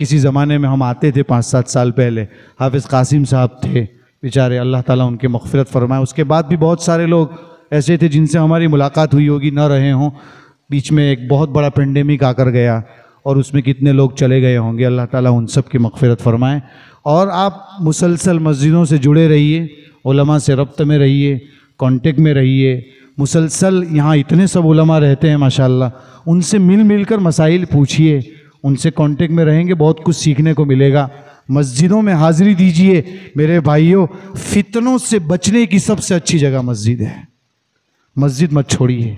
किसी ज़माने में हम आते थे पाँच सात साल पहले हाफिज़ कासिम साहब थे बेचारे अल्लाह ताला उनके मगफरत फरमाए उसके बाद भी बहुत सारे लोग ऐसे थे जिनसे हमारी मुलाकात हुई होगी ना रहे हों बीच में एक बहुत बड़ा पेंडेमिक आकर गया और उसमें कितने लोग चले गए होंगे अल्लाह ताला उन सब की मफफ़रत फरमाए और आप मुसलसल मस्जिदों से जुड़े रहिए से रब्त में रहिए कॉन्टेक्ट में रहिए मुसलसल यहाँ इतने सब रहते हैं माशा उनसे मिल मिल कर मसाइल पूछिए उनसे कांटेक्ट में रहेंगे बहुत कुछ सीखने को मिलेगा मस्जिदों में हाजिरी दीजिए मेरे भाइयों फितनों से बचने की सबसे अच्छी जगह मस्जिद है मस्जिद मत छोड़िए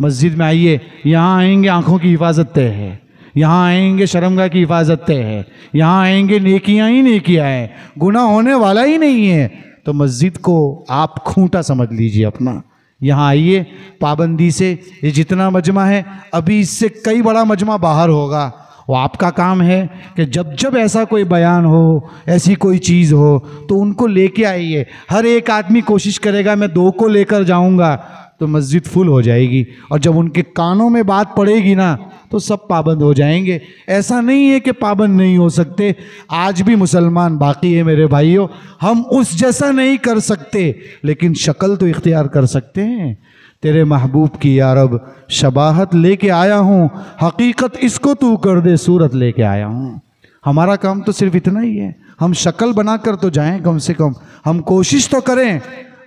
मस्जिद में आइए यहाँ आएंगे आँखों की हिफाजत तय है यहाँ आएंगे शर्मगा की हिफाजत तय है यहाँ आएंगे नेकियाँ ही नेकियाँ हैं गुना होने वाला ही नहीं है तो मस्जिद को आप खूंटा समझ लीजिए अपना यहाँ आइए पाबंदी से ये जितना मजमा है अभी इससे कई बड़ा मजमा बाहर होगा वो आपका काम है कि जब जब ऐसा कोई बयान हो ऐसी कोई चीज़ हो तो उनको लेके आइए हर एक आदमी कोशिश करेगा मैं दो को लेकर जाऊंगा तो मस्जिद फुल हो जाएगी और जब उनके कानों में बात पड़ेगी ना तो सब पाबंद हो जाएंगे ऐसा नहीं है कि पाबंद नहीं हो सकते आज भी मुसलमान बाकी है मेरे भाइयों हम उस जैसा नहीं कर सकते लेकिन शक्ल तो इख्तियार कर सकते हैं तेरे महबूब की यारब शबाहत लेके आया हूँ हकीकत इसको तू कर दे सूरत लेके आया हूँ हमारा काम तो सिर्फ इतना ही है हम शक्ल बनाकर तो जाएं कम से कम हम कोशिश तो करें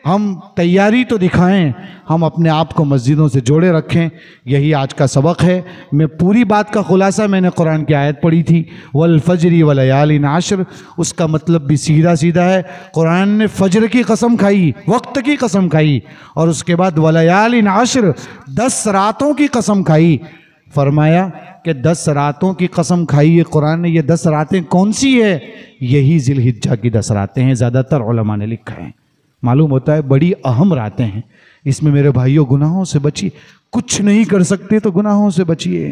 हम तैयारी तो दिखाएं हम अपने आप को मस्जिदों से जोड़े रखें यही आज का सबक है मैं पूरी बात का खुलासा मैंने कुरान की आयत पढ़ी थी वल फजरी वलयालिन आशर उसका मतलब भी सीधा सीधा है कुरान ने फजर की कसम खाई वक्त की कसम खाई और उसके बाद वलयालिन नाशर दस रातों की कसम खाई फरमाया कि दस रातों की कसम खाई है कुरान ने ये दस रातें कौन सी है यही जिलहिज्जा की दस रातें हैं ज़्यादातर ने लिखा है मालूम होता है बड़ी अहम रातें हैं इसमें मेरे भाइयों गुनाहों से बचिए कुछ नहीं कर सकते तो गुनाहों से बचिए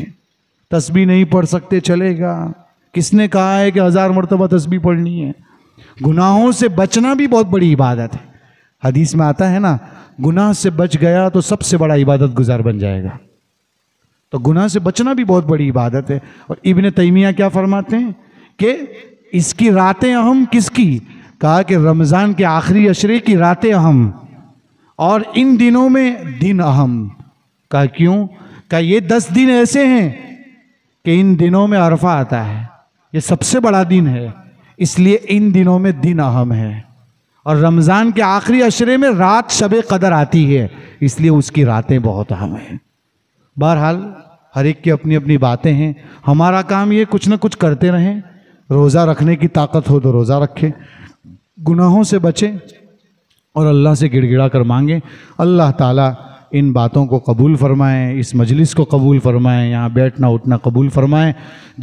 तस्बी नहीं पढ़ सकते चलेगा किसने कहा है कि हज़ार मरतबा तस्बी पढ़नी है गुनाहों से बचना भी बहुत बड़ी इबादत है हदीस में आता है ना गुनाह से बच गया तो सबसे बड़ा इबादत गुजार बन जाएगा तो गुनाह से बचना भी बहुत बड़ी इबादत है और इबन तैमिया क्या फरमाते हैं कि इसकी रातें अहम किसकी कहा कि रमज़ान के आखिरी अशरे की रातें अहम और इन दिनों में दिन अहम कहा क्यों कहा ये दस दिन ऐसे हैं कि इन दिनों में अरफा आता है ये सबसे बड़ा दिन है इसलिए इन दिनों में दिन अहम है और रमज़ान के आखिरी अशरे में रात शब कदर आती है इसलिए उसकी रातें बहुत अहम हैं बहरहाल हर एक की अपनी अपनी बातें हैं हमारा काम ये कुछ ना कुछ करते रहें रोज़ा रखने की ताकत हो तो रोज़ा रखें गुनाहों से बचें और अल्लाह से गिड़गिड़ा कर मांगें अल्लाह ताला इन बातों को कबूल फ़रमाएँ इस मजलिस को कबूल फ़रमाएँ यहाँ बैठना उठना कबूल फ़रमाएँ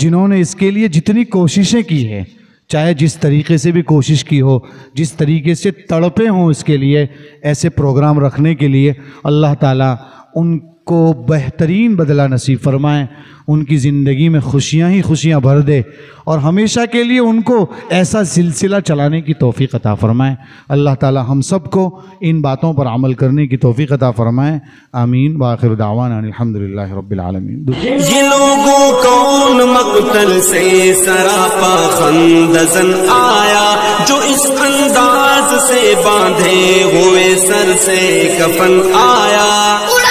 जिन्होंने इसके लिए जितनी कोशिशें की हैं चाहे जिस तरीके से भी कोशिश की हो जिस तरीके से तड़पे हों इसके लिए ऐसे प्रोग्राम रखने के लिए अल्लाह ताला उन को बेहतरीन बदला नसीब फरमाएं उनकी ज़िंदगी में खुशियाँ ही खुशियाँ भर दे और हमेशा के लिए उनको ऐसा सिलसिला चलाने की तोफ़ी अता फ़रमाएँ अल्लाह ताला हम सब को इन बातों पर अमल करने की तोफ़ी अता फ़रमाएँ आमीन बाखिर दावान अलहमदिल्ला जो इस अंदाज से बांधे हुए सर से कफन आया